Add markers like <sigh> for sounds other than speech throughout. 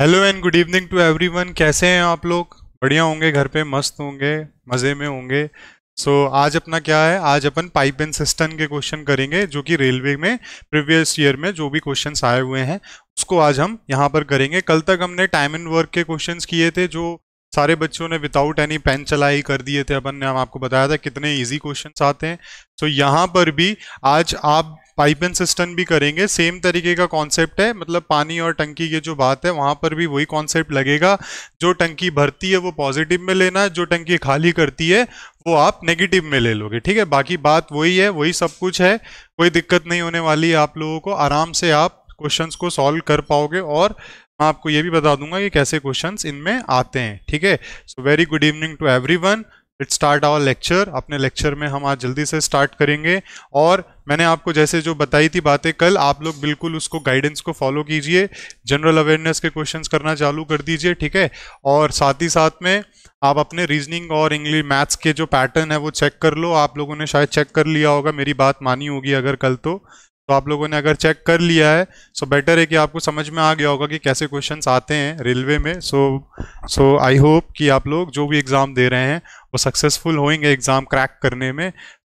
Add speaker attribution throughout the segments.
Speaker 1: Hello and good evening to everyone कैसे हैं आप लोग बढ़िया होंगे घर पे मस्त
Speaker 2: होंगे मज़े में होंगे सो so, आज अपना क्या है आज अपन पाइप एंड सिस्टम के क्वेश्चन करेंगे जो कि रेलवे में प्रीवियस ईयर में जो भी क्वेश्चन आए हुए हैं उसको आज हम यहाँ पर करेंगे कल तक हमने टाइम एंड वर्क के क्वेश्चन किए थे जो सारे बच्चों ने विदाउट एनी पेन चलाई कर दिए थे अपन ने हम आपको बताया था कितने इजी क्वेश्चन आते हैं सो so, यहाँ पर भी आज आप पाइप एंड सिस्टम भी करेंगे सेम तरीके का कॉन्सेप्ट है मतलब पानी और टंकी की जो बात है वहाँ पर भी वही कॉन्सेप्ट लगेगा जो टंकी भरती है वो पॉजिटिव में लेना है जो टंकी खाली करती है वो आप नेगेटिव में ले लोगे ठीक है बाकी बात वही है वही सब कुछ है कोई दिक्कत नहीं होने वाली है आप लोगों को आराम से आप क्वेश्चंस को सॉल्व कर पाओगे और मैं आपको ये भी बता दूंगा कि कैसे क्वेश्चंस इनमें आते हैं ठीक है so very good evening to everyone let start our lecture अपने लेक्चर में हम आज जल्दी से स्टार्ट करेंगे और मैंने आपको जैसे जो बताई थी बातें कल आप लोग बिल्कुल उसको गाइडेंस को फॉलो कीजिए जनरल अवेयरनेस के क्वेश्चन करना चालू कर दीजिए ठीक है और साथ ही साथ में आप अपने रीजनिंग और इंग्लिश मैथ्स के जो पैटर्न है वो चेक कर लो आप लोगों ने शायद चेक कर लिया होगा मेरी बात मानी होगी अगर कल तो तो आप लोगों ने अगर चेक कर लिया है सो बेटर है कि आपको समझ में आ गया होगा कि कैसे क्वेश्चन आते हैं रेलवे में सो सो आई होप कि आप लोग जो भी एग्ज़ाम दे रहे हैं वो सक्सेसफुल होंगे एग्ज़ाम क्रैक करने में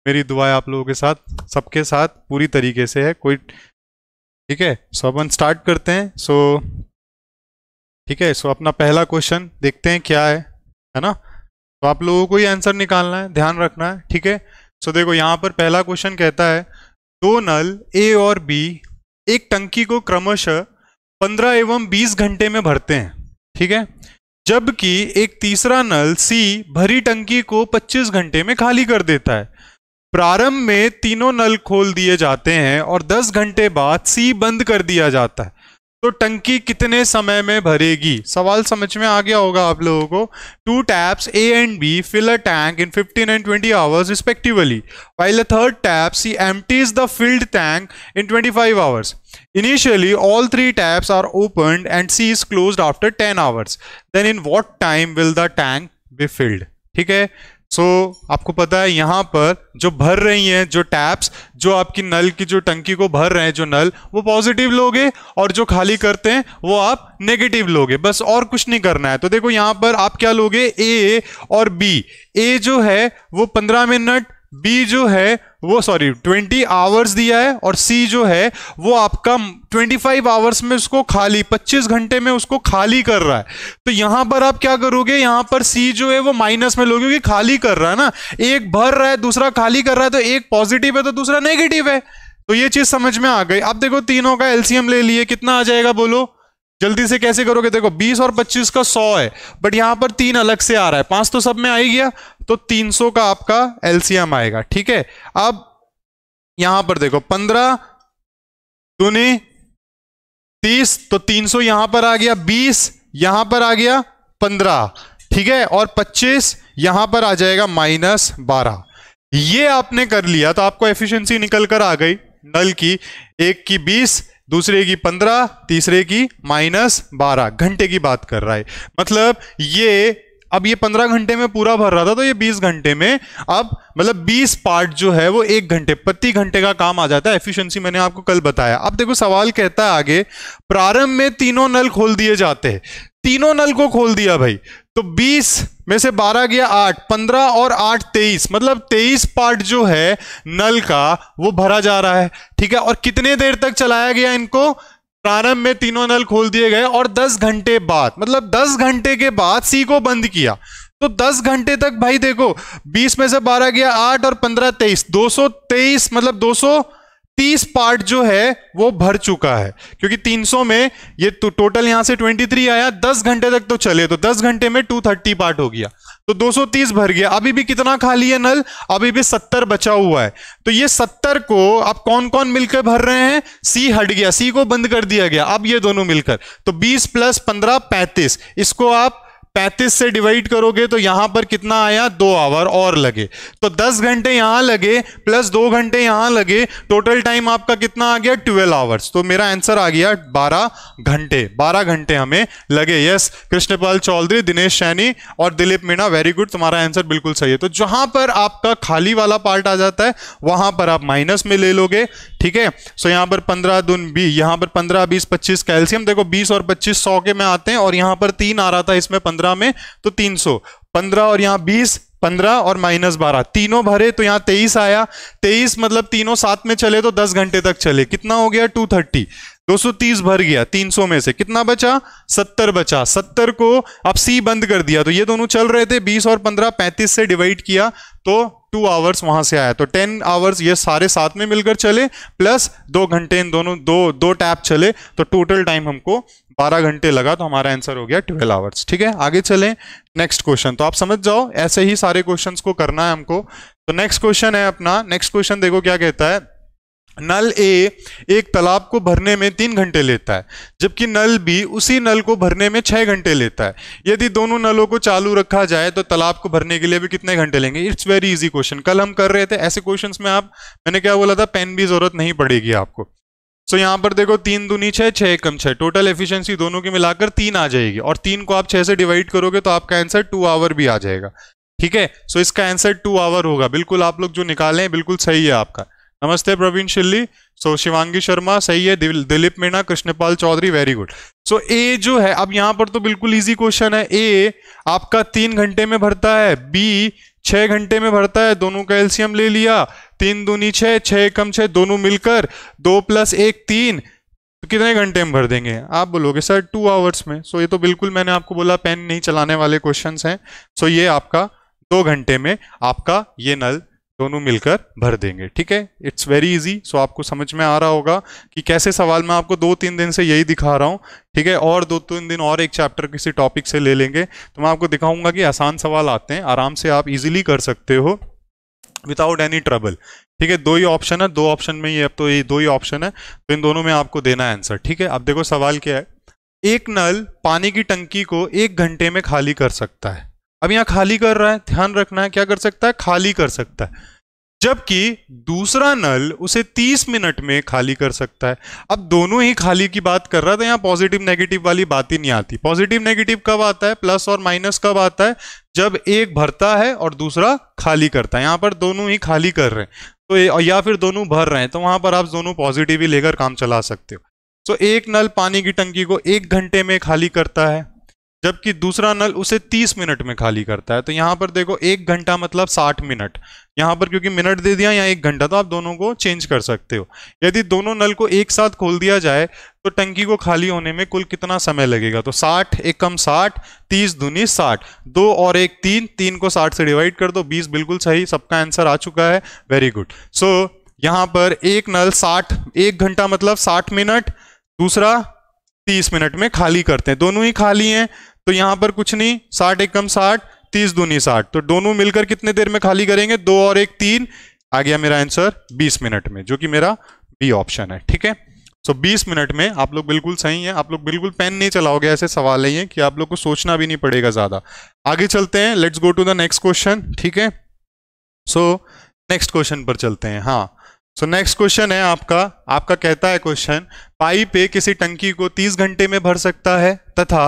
Speaker 2: मेरी दुआएं आप लोगों के साथ सबके साथ पूरी तरीके से है कोई ठीक है सो अपन स्टार्ट करते हैं सो ठीक है सो अपना पहला क्वेश्चन देखते हैं क्या है है ना तो आप लोगों को ही आंसर निकालना है ध्यान रखना है ठीक है सो देखो यहाँ पर पहला क्वेश्चन कहता है दो नल ए और बी एक टंकी को क्रमशः 15 एवं 20 घंटे में भरते हैं ठीक है जबकि एक तीसरा नल सी भरी टंकी को 25 घंटे में खाली कर देता है प्रारंभ में तीनों नल खोल दिए जाते हैं और 10 घंटे बाद सी बंद कर दिया जाता है तो टंकी कितने समय में भरेगी सवाल समझ में आ गया होगा आप लोगों को two taps A and B fill a tank in 15 and 20 hours respectively while a third tap C empties the filled tank in 25 hours initially all three taps are open and C is close after 10 hours then in what time will the tank be filled ठीक है so so, आपको पता है यहाँ पर जो भर रही हैं जो टैप्स जो आपकी नल की जो टंकी को भर रहे हैं जो नल वो पॉजिटिव लोगे और जो खाली करते हैं वो आप नेगेटिव लोगे बस और कुछ नहीं करना है तो देखो यहाँ पर आप क्या लोगे ए और बी ए जो है वो पंद्रह मिनट बी जो है वो सॉरी ट्वेंटी आवर्स दिया है और सी जो है वो आपका फाइव आवर्स में उसको खाली पच्चीस घंटे में उसको खाली कर रहा है तो यहां पर आप क्या करोगे यहां पर सी जो है वो माइनस में लोगे क्योंकि खाली कर रहा है ना एक भर रहा है दूसरा खाली कर रहा है तो एक पॉजिटिव है तो दूसरा नेगेटिव है तो ये चीज समझ में आ गई अब देखो तीनों का एलसीएम ले लिए कितना आ जाएगा बोलो जल्दी से कैसे करोगे देखो 20 और 25 का 100 है बट यहां पर तीन अलग से आ रहा है पांच तो सब में आ ही गया तो 300 का आपका एलसीएम आएगा ठीक है अब यहां पर देखो 15 दुनी 30 तो 300 यहां पर आ गया 20 यहां पर आ गया 15 ठीक है और 25 यहां पर आ जाएगा माइनस बारह ये आपने कर लिया तो आपको एफिशिएंसी निकल कर आ गई नल की एक की बीस दूसरे की पंद्रह तीसरे की माइनस बारह घंटे की बात कर रहा है मतलब ये अब ये पंद्रह घंटे में पूरा भर रहा था तो ये बीस घंटे में अब मतलब बीस पार्ट जो है वो एक घंटे प्रति घंटे का काम आ जाता है एफिशिएंसी मैंने आपको कल बताया अब देखो सवाल कहता है आगे प्रारंभ में तीनों नल खोल दिए जाते हैं तीनों नल को खोल दिया भाई तो बीस में से बारह गया आठ पंद्रह और आठ तेईस मतलब तेईस पार्ट जो है नल का वो भरा जा रहा है ठीक है और कितने देर तक चलाया गया इनको प्रारंभ में तीनों नल खोल दिए गए और 10 घंटे बाद मतलब 10 घंटे के बाद सी को बंद किया तो 10 घंटे तक भाई देखो 20 में से 12 गया 8 और 15 23 223 मतलब तीस पार्ट जो है वो भर चुका है क्योंकि 300 में ये तो, टोटल यहां से 23 आया 10 घंटे तक तो चले तो 10 घंटे में 230 पार्ट हो गया तो 230 भर गया अभी भी कितना खाली है नल अभी भी 70 बचा हुआ है तो ये 70 को आप कौन कौन मिलकर भर रहे हैं सी हट गया सी को बंद कर दिया गया अब ये दोनों मिलकर तो 20 प्लस पंद्रह पैंतीस इसको आप 35 से डिवाइड करोगे तो यहां पर कितना आया दो आवर और लगे तो दस घंटे यहां लगे प्लस दो घंटे यहां लगे टोटल टाइम आपका कितना आ गया 12 आवर्स तो मेरा आंसर आ गया 12 घंटे 12 घंटे हमें लगे यस कृष्णपाल चौधरी दिनेश सैनी और दिलीप मीणा वेरी गुड तुम्हारा आंसर बिल्कुल सही है तो जहां पर आपका खाली वाला पार्ट आ जाता है वहां पर आप माइनस में ले लोगे ठीक है सो यहां पर पंद्रह दुन बी यहां पर पंद्रह बीस पच्चीस कैल्सियम देखो बीस और पच्चीस सौ के में आते हैं और यहां पर तीन आ रहा था इसमें पंद्रह में तो तीन सौ पंद्रह और यहाँ बीस पंद्रह और माइनस बारह तीनों भरे तो यहाँ तेईस आया तेईस मतलब तीनों साथ में चले तो दस घंटे तक चले कितना हो गया टू थर्टी दो सौ तीस भर गया तीन सौ में से कितना बचा सत्तर बचा सत्तर को अब सी बंद कर दिया तो ये दोनों चल रहे थे बीस और पंद्रह पैंतीस से डिवाइड किया तो टू आवर्स वहां से आया तो टेन आवर्स ये सारे साथ में मिलकर चले प्लस दो घंटे इन दोनों दो दो टैप चले तो टोटल टाइम हमको बारह घंटे लगा तो हमारा आंसर हो गया ट्वेल्व आवर्स ठीक है आगे चलें नेक्स्ट क्वेश्चन तो आप समझ जाओ ऐसे ही सारे क्वेश्चन को करना है हमको तो नेक्स्ट क्वेश्चन है अपना नेक्स्ट क्वेश्चन देखो क्या कहता है नल ए एक तालाब को भरने में तीन घंटे लेता है जबकि नल बी उसी नल को भरने में छः घंटे लेता है यदि दोनों नलों को चालू रखा जाए तो तालाब को भरने के लिए भी कितने घंटे लेंगे इट्स वेरी इजी क्वेश्चन कल हम कर रहे थे ऐसे क्वेश्चंस में आप मैंने क्या बोला था पेन भी जरूरत नहीं पड़ेगी आपको सो so, यहाँ पर देखो तीन दूनी छः छः एकम छः टोटल एफिशिएंसी दोनों की मिलाकर तीन आ जाएगी और तीन को आप छः से डिवाइड करोगे तो आपका आंसर टू आवर भी आ जाएगा ठीक है सो so, इसका आंसर टू आवर होगा बिल्कुल आप लोग जो निकाले बिल्कुल सही है आपका नमस्ते प्रवीण शिल्ली सो so, शिवांगी शर्मा सही है Dilip Meena Krishnapal Chaudhary very good so so, ए जो है अब यहां पर तो बिल्कुल इजी क्वेश्चन है ए आपका तीन घंटे में भरता है बी छह घंटे में भरता है दोनों का एल्सियम ले लिया तीन दूनी छह छह कम छह दोनों मिलकर दो प्लस एक तीन तो कितने घंटे में भर देंगे आप बोलोगे सर टू आवर्स में सो so, ये तो बिल्कुल मैंने आपको बोला पेन नहीं चलाने वाले क्वेश्चन हैं सो so, ये आपका दो घंटे में आपका ये नल दोनों मिलकर भर देंगे ठीक है इट्स वेरी इजी सो आपको समझ में आ रहा होगा कि कैसे सवाल मैं आपको दो तीन दिन से यही दिखा रहा हूँ ठीक है और दो तीन दिन और एक चैप्टर किसी टॉपिक से ले लेंगे तो मैं आपको दिखाऊंगा कि आसान सवाल आते हैं आराम से आप इजीली कर सकते हो विदाउट एनी ट्रबल ठीक है दो ही ऑप्शन है दो ऑप्शन में ही अब तो ये दो ही ऑप्शन है तो इन दोनों में आपको देना है आंसर ठीक है अब देखो सवाल क्या है एक नल पानी की टंकी को एक घंटे में खाली कर सकता है अब यहाँ खाली कर रहा है ध्यान रखना है क्या कर सकता है खाली कर सकता है जबकि दूसरा नल उसे 30 मिनट में खाली कर सकता है अब दोनों ही खाली की बात कर रहा था यहाँ पॉजिटिव नेगेटिव वाली बात ही नहीं आती पॉजिटिव नेगेटिव कब आता है प्लस और माइनस कब आता है जब एक भरता है और दूसरा खाली करता है यहाँ पर दोनों ही खाली कर रहे हैं तो या फिर दोनों भर रहे हैं तो वहां पर आप दोनों पॉजिटिव ही लेकर काम चला सकते हो सो तो एक नल पानी की टंकी को एक घंटे में खाली करता है जबकि दूसरा नल उसे 30 मिनट में खाली करता है तो यहाँ पर देखो एक घंटा मतलब 60 मिनट यहाँ पर क्योंकि मिनट दे दिया या एक घंटा तो आप दोनों को चेंज कर सकते हो यदि दोनों नल को एक साथ खोल दिया जाए तो टंकी को खाली होने में कुल कितना समय लगेगा तो 60 एक कम 60 30 दूनी 60 दो और एक तीन तीन को साठ से डिवाइड कर दो बीस बिल्कुल सही सबका आंसर आ चुका है वेरी गुड सो यहाँ पर एक नल साठ एक घंटा मतलब साठ मिनट दूसरा तीस मिनट में खाली करते हैं दोनों ही खाली हैं तो यहां पर कुछ नहीं साठ एक कम साठ तीस दूनी साठ तो दोनों मिलकर कितने देर में खाली करेंगे दो और एक तीन आ गया मेरा आंसर बीस मिनट में जो कि मेरा बी ऑप्शन है ठीक है सो बीस मिनट में आप लोग बिल्कुल सही है आप लोग बिल्कुल पेन नहीं चलाओगे ऐसे सवाल है कि आप लोग को सोचना भी नहीं पड़ेगा ज़्यादा आगे चलते हैं let's go to the next question ठीक है सो नेक्स्ट क्वेश्चन पर चलते हैं हाँ सो नेक्स्ट क्वेश्चन है आपका आपका कहता है क्वेश्चन पाइप पे किसी टंकी को 30 घंटे में भर सकता है तथा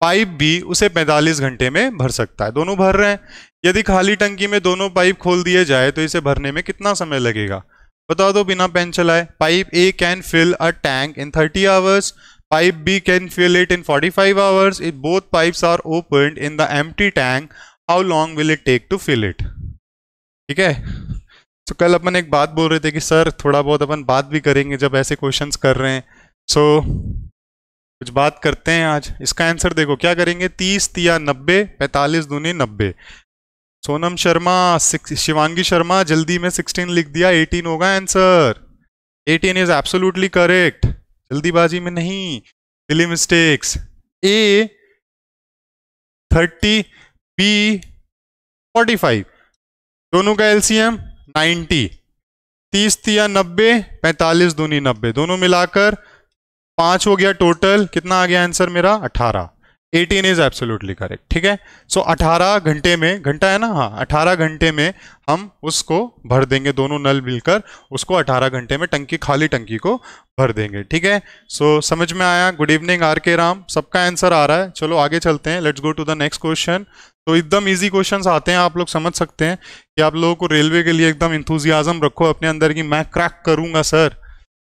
Speaker 2: पाइप भी उसे 45 घंटे में भर सकता है दोनों भर रहे हैं यदि खाली टंकी में दोनों पाइप खोल दिए जाए तो इसे भरने में कितना समय लगेगा बता दो बिना पेन चलाए pipe A can fill a tank in 30 hours pipe B can fill it in 45 hours if both pipe are open in the एम tank how long will it take to fill it ठीक है तो कल अपन एक बात बोल रहे थे कि सर थोड़ा बहुत अपन बात भी करेंगे जब ऐसे क्वेश्चंस कर रहे हैं सो so, कुछ बात करते हैं आज इसका आंसर देखो क्या करेंगे तीस तिया नब्बे पैंतालीस दूनी नब्बे सोनम शर्मा शिवांगी शर्मा जल्दी में सिक्सटीन लिख दिया एटीन होगा answer eighteen is absolutely correct जल्दीबाजी में नहीं दिली mistakes
Speaker 1: A thirty B forty five दोनों का एलसीएम नाइन्टी तीस तिया नब्बे
Speaker 2: पैंतालीस दूनी नब्बे दोनों मिलाकर पांच हो गया टोटल कितना आ गया आंसर मेरा अठारह 18 इज एब्सोल्यूटली करेक्ट ठीक है सो so, 18 घंटे में घंटा है ना हाँ 18 घंटे में हम उसको भर देंगे दोनों नल मिलकर उसको 18 घंटे में टंकी खाली टंकी को भर देंगे ठीक है सो so, समझ में आया गुड इवनिंग आर के राम सबका आंसर आ रहा है चलो आगे चलते हैं let's go to the next question तो एकदम इजी क्वेश्चंस आते हैं आप लोग समझ सकते हैं कि आप लोगों को रेलवे के लिए एकदम इंथुजियाजम रखो अपने अंदर की मैं क्रैक करूंगा सर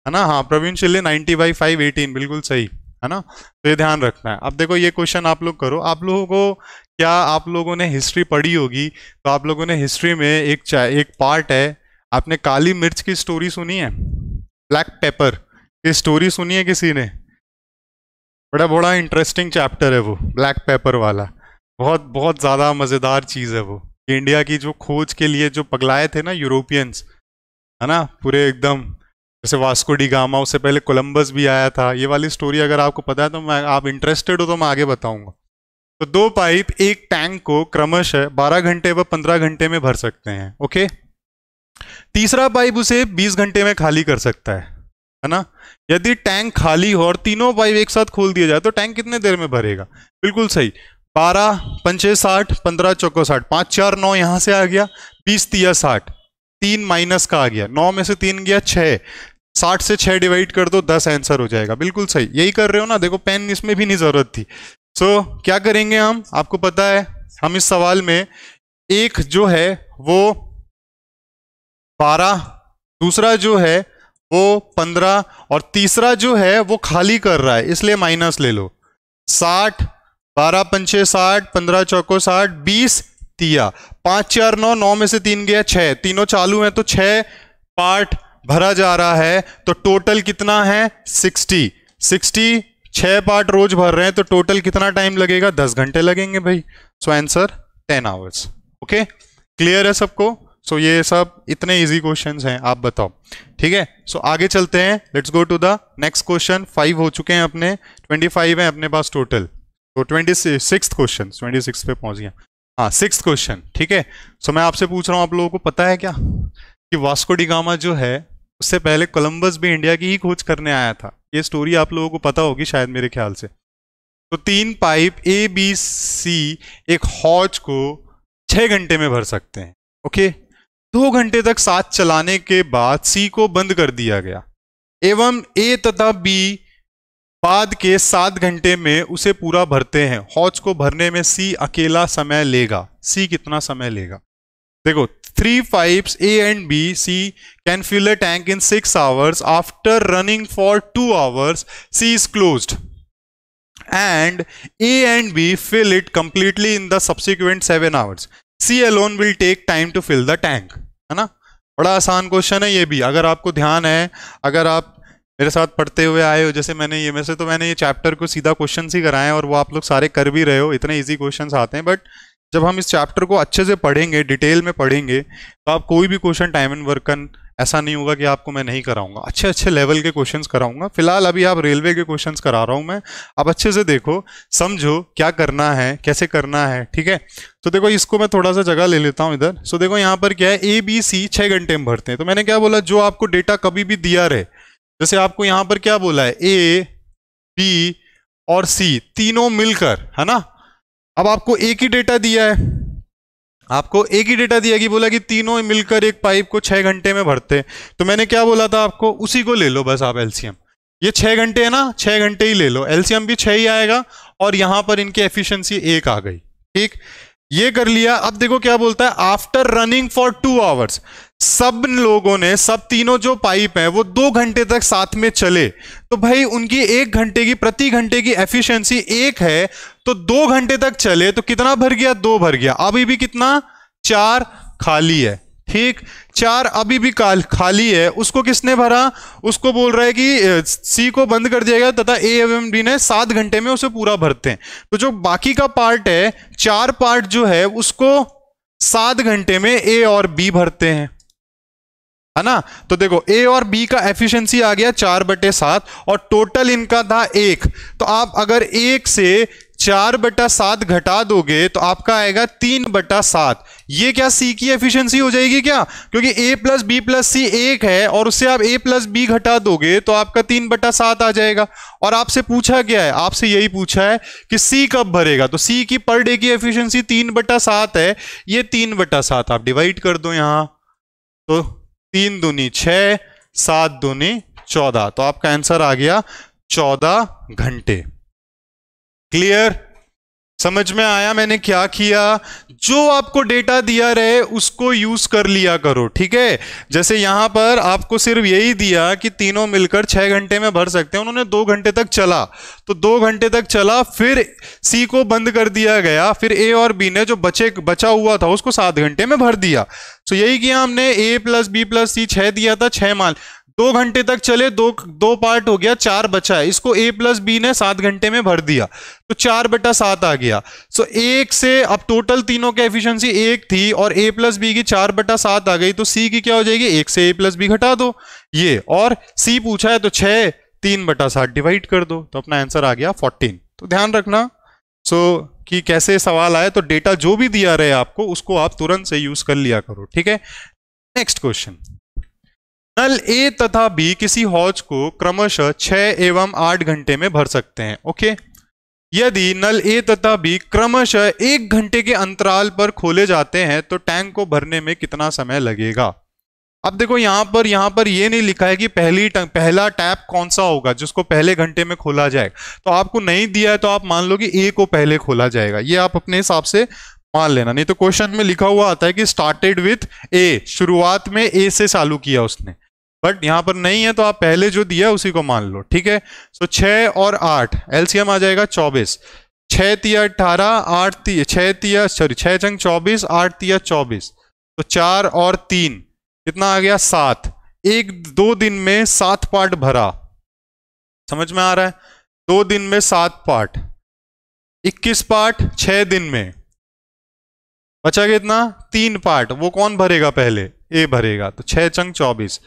Speaker 2: है ना हाँ प्रवीण शिल्ले नाइनटी बाई फाइव एटीन बिल्कुल सही है ना तो ये ध्यान रखना है अब देखो ये क्वेश्चन आप लोग करो आप लोगों को क्या आप लोगों ने हिस्ट्री पढ़ी होगी तो आप लोगों ने हिस्ट्री में एक चाय एक पार्ट है आपने काली मिर्च की स्टोरी सुनी है ब्लैक पेपर की स्टोरी सुनी है किसी ने बड़ा बड़ा इंटरेस्टिंग चैप्टर है वो ब्लैक पेपर वाला बहुत बहुत ज़्यादा मज़ेदार चीज़ है वो इंडिया की जो खोज के लिए जो पगलाए थे ना यूरोपियंस है ना पूरे एकदम जैसे वास्को डी गामा उससे पहले कोलंबस भी आया था ये वाली स्टोरी अगर आपको पता है तो मैं आप इंटरेस्टेड हो तो मैं आगे बताऊंगा तो दो पाइप एक टैंक को क्रमश 12 घंटे व 15 घंटे में भर सकते हैं ओके तीसरा पाइप उसे 20 घंटे में खाली कर सकता है है ना यदि टैंक खाली हो और तीनों पाइप एक साथ खोल दिया जाए तो टैंक कितने देर में भरेगा बिल्कुल सही बारह पंचे साठ पंद्रह चौको साठ पाँच चार नौ यहाँ से आ गया बीस तिया साठ तीन माइनस का आ गया नौ में से तीन गया छः साठ से छः डिवाइड कर दो दस आंसर हो जाएगा बिल्कुल सही यही कर रहे हो ना देखो पेन इसमें भी नहीं ज़रूरत थी सो so, क्या करेंगे हम आपको पता है हम इस सवाल में एक जो है वो बारह दूसरा जो है वो पंद्रह और तीसरा जो है वो खाली कर रहा है इसलिए माइनस ले लो साठ बारह पंचे साठ पंद्रह चौको साठ बीस दिया पांच चार नौ नौ में से तीन गया छह तीनों चालू हैं तो छह पार्ट भरा जा रहा है तो टोटल कितना है सिक्सटी सिक्सटी छह पार्ट रोज भर रहे हैं तो टोटल कितना टाइम लगेगा दस घंटे लगेंगे भाई so answer ten hours okay clear है सबको सो so, ये सब इतने इजी क्वेश्चन हैं आप बताओ ठीक है सो so, आगे चलते हैं let's go to the next question five हो चुके हैं अपने ट्वेंटी फाइव है अपने पास टोटल तो twenty six question twenty six पे पहुंच गया हाँ सिक्स क्वेश्चन ठीक है सो मैं आपसे पूछ रहा हूँ आप लोगों को पता है क्या कि वास्को डिगामा जो है उससे पहले कोलंबस भी इंडिया की ही खोज करने आया था ये स्टोरी आप लोगों को पता होगी शायद मेरे ख्याल से तो तीन पाइप ए बी सी एक हौज को छः घंटे में भर सकते हैं ओके दो घंटे तक साथ चलाने के बाद सी को बंद कर दिया गया एवं ए तथा बी बाद के सात घंटे में उसे पूरा भरते हैं हौज को भरने में सी अकेला समय लेगा सी कितना समय लेगा देखो three pipes A and B C can fill a tank in six hours after running for two hours C is closed and A and B fill it completely in the subsequent seven hours C alone will take time to fill the tank है ना बड़ा आसान question है ये भी अगर आपको ध्यान है अगर आप मेरे साथ पढ़ते हुए आए हो जैसे मैंने ये वैसे तो मैंने ये चैप्टर को सीधा क्वेश्चन ही कराए और वो आप लोग सारे कर भी रहे हो इतने ईजी क्वेश्चन आते हैं बट जब हम इस चैप्टर को अच्छे से पढ़ेंगे डिटेल में पढ़ेंगे तो आप कोई भी क्वेश्चन टाइम एंड वर्कन ऐसा नहीं होगा कि आपको मैं नहीं कराऊंगा अच्छे अच्छे लेवल के क्वेश्चंस कराऊंगा फिलहाल अभी आप रेलवे के क्वेश्चंस करा रहा हूं मैं आप अच्छे से देखो समझो क्या करना है कैसे करना है ठीक है तो देखो इसको मैं थोड़ा सा जगह ले लेता हूं इधर सो देखो यहाँ पर क्या है ए बी सी छः घंटे में भरते हैं तो मैंने क्या बोला जो आपको डेटा कभी भी दिया रहे जैसे आपको यहां पर क्या बोला है ए बी और सी तीनों मिलकर है ना अब आपको एक ही डेटा दिया है आपको एक ही डेटा दिया कि बोला कि तीनों मिलकर एक पाइप को छह घंटे में भरते तो मैंने क्या बोला था आपको उसी को ले लो बस आप एलसीएम ये छह घंटे है ना छह घंटे ही ले लो एलसीएम भी छह ही आएगा और यहां पर इनकी एफिशिएंसी एक आ गई ठीक ये कर लिया अब देखो क्या बोलता है after running for two hours सब लोगों ने सब तीनों जो पाइप हैं वो दो घंटे तक साथ में चले तो भाई उनकी एक घंटे की प्रति घंटे की एफिशिएंसी एक है तो दो घंटे तक चले तो कितना भर गया दो भर गया अभी भी कितना चार खाली है ठीक चार अभी भी काल खाली है उसको किसने भरा उसको बोल रहा है कि सी को बंद कर दिया गया तथा ए एवं बी ने सात घंटे में उसे पूरा भरते हैं तो जो बाकी का पार्ट है चार पार्ट जो है उसको सात घंटे में ए और बी भरते हैं है ना तो देखो ए और बी का एफिशिएंसी आ गया चार बटे सात और टोटल इनका था एक तो आप अगर एक से चार बटा सात घटा दोगे तो आपका आएगा तीन बटा सात ये क्या सी की एफिशिएंसी हो जाएगी क्या क्योंकि A plus B plus C एक है और उससे आप ए प्लस बी घटा दोगे तो आपका तीन बटा सात आ जाएगा और आपसे पूछा क्या है आपसे यही पूछा है कि सी कब भरेगा तो सी की पर डे की एफिशिएंसी तीन बटा सात है ये तीन बटा सात आप डिवाइड कर दो यहां तो तीन दूनी छः सात दूनी चौदह तो आपका आंसर आ गया चौदह घंटे क्लियर समझ में आया मैंने क्या किया जो आपको डेटा दिया रहे उसको यूज कर लिया करो ठीक है जैसे यहां पर आपको सिर्फ यही दिया कि तीनों मिलकर छह घंटे में भर सकते हैं उन्होंने दो घंटे तक चला तो दो घंटे तक चला फिर सी को बंद कर दिया गया फिर ए और बी ने जो बचे बचा हुआ था उसको सात घंटे में भर दिया तो यही किया हमने A plus B plus C छह दिया था छह माल दो घंटे तक चले दो दो पार्ट हो गया चार बचा है इसको ए प्लस बी ने सात घंटे में भर दिया तो चार बटा सात आ गया सो एक से अब टोटल तीनों की एफिशिएंसी एक थी और ए प्लस बी की चार बटा सात आ गई तो सी की क्या हो जाएगी एक से ए प्लस बी घटा दो ये और सी पूछा है तो छः तीन बटा सात डिवाइड कर दो तो अपना आंसर आ गया फोर्टीन तो ध्यान रखना सो कि कैसे सवाल आए तो डेटा जो भी दिया रहे आपको उसको आप तुरंत से यूज कर लिया करो ठीक है नेक्स्ट क्वेश्चन नल ए तथा बी किसी हौज को क्रमशः छह एवं आठ घंटे में भर सकते हैं ओके यदि नल ए तथा बी क्रमशः एक घंटे के अंतराल पर खोले जाते हैं तो टैंक को भरने में कितना समय लगेगा अब देखो यहां पर यहां पर यह नहीं लिखा है कि पहली पहला टैप कौन सा होगा जिसको पहले घंटे में खोला जाए तो आपको नहीं दिया है तो आप मान लो कि ए को पहले खोला जाएगा ये आप अपने हिसाब से मान लेना नहीं तो क्वेश्चन में लिखा हुआ आता है कि स्टार्टेड विथ ए शुरुआत में ए से चालू किया उसने बट यहां पर नहीं है तो आप पहले जो दिया उसी को मान लो ठीक है सो so, छः और आठ एलसीएम आ जाएगा चौबीस छह तिया अठारह आठ तिया छह तिया सॉरी छह चंग चौबीस आठ तिया चौबीस तो चार और तीन कितना आ गया सात एक दो दिन में सात पार्ट भरा समझ में आ रहा है दो दिन में सात पार्ट इक्कीस पार्ट छ दिन में बचा इतना तीन पार्ट वो कौन भरेगा पहले ए भरेगा तो छह चंग चौबीस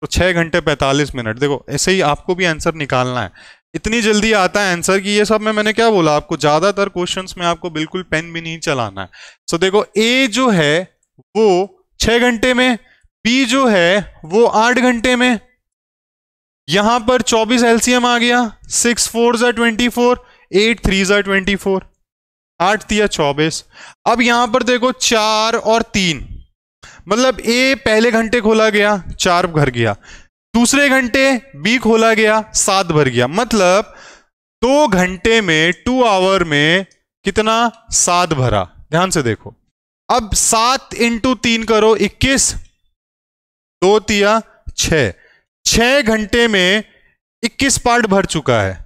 Speaker 2: तो छः घंटे पैंतालीस मिनट देखो ऐसे ही आपको भी आंसर निकालना है इतनी जल्दी आता है आंसर कि ये सब में मैंने क्या बोला आपको ज़्यादातर क्वेश्चंस में आपको बिल्कुल पेन भी नहीं चलाना है सो so, देखो ए जो है वो छः घंटे में बी जो है वो आठ घंटे में यहां पर 24 एलसीएम आ गया सिक्स फोर ज़ा ट्वेंटी फोर एट थ्री ज़ा ट्वेंटी फोर आठ दिया चौबीस अब यहां पर देखो चार और तीन मतलब ए पहले घंटे खोला गया चार भर गया दूसरे घंटे बी खोला गया सात भर गया मतलब दो घंटे में टू आवर में कितना सात भरा ध्यान से देखो अब सात इंटू तीन करो इक्कीस दो तिया छ घंटे में इक्कीस पार्ट भर चुका है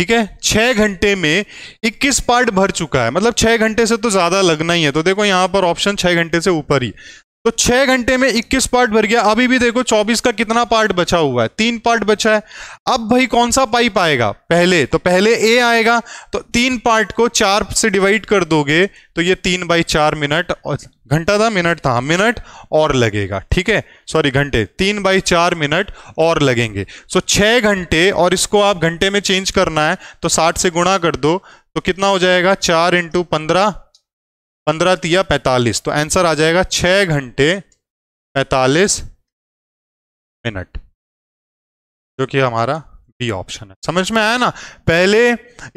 Speaker 2: ठीक है छह घंटे में 21 पार्ट भर चुका है मतलब छह घंटे से तो ज्यादा लगना ही है तो देखो यहां पर ऑप्शन छह घंटे से ऊपर ही तो छह घंटे में 21 पार्ट भर गया अभी भी देखो 24 का कितना पार्ट बचा हुआ है तीन पार्ट बचा है अब भाई कौन सा पाइप आएगा पहले तो पहले ए आएगा तो तीन पार्ट को चार से डिवाइड कर दोगे तो ये तीन बाई चार मिनट और घंटा था मिनट था मिनट और लगेगा ठीक है सॉरी घंटे तीन बाई चार मिनट और लगेंगे सो छह घंटे और इसको आप घंटे में चेंज करना है तो साठ से गुणा कर दो तो कितना हो जाएगा चार इंटू पंद्रह पंद्रह तिया पैंतालीस तो आंसर आ जाएगा छः घंटे पैंतालीस मिनट जो कि हमारा बी ऑप्शन है समझ में आया ना पहले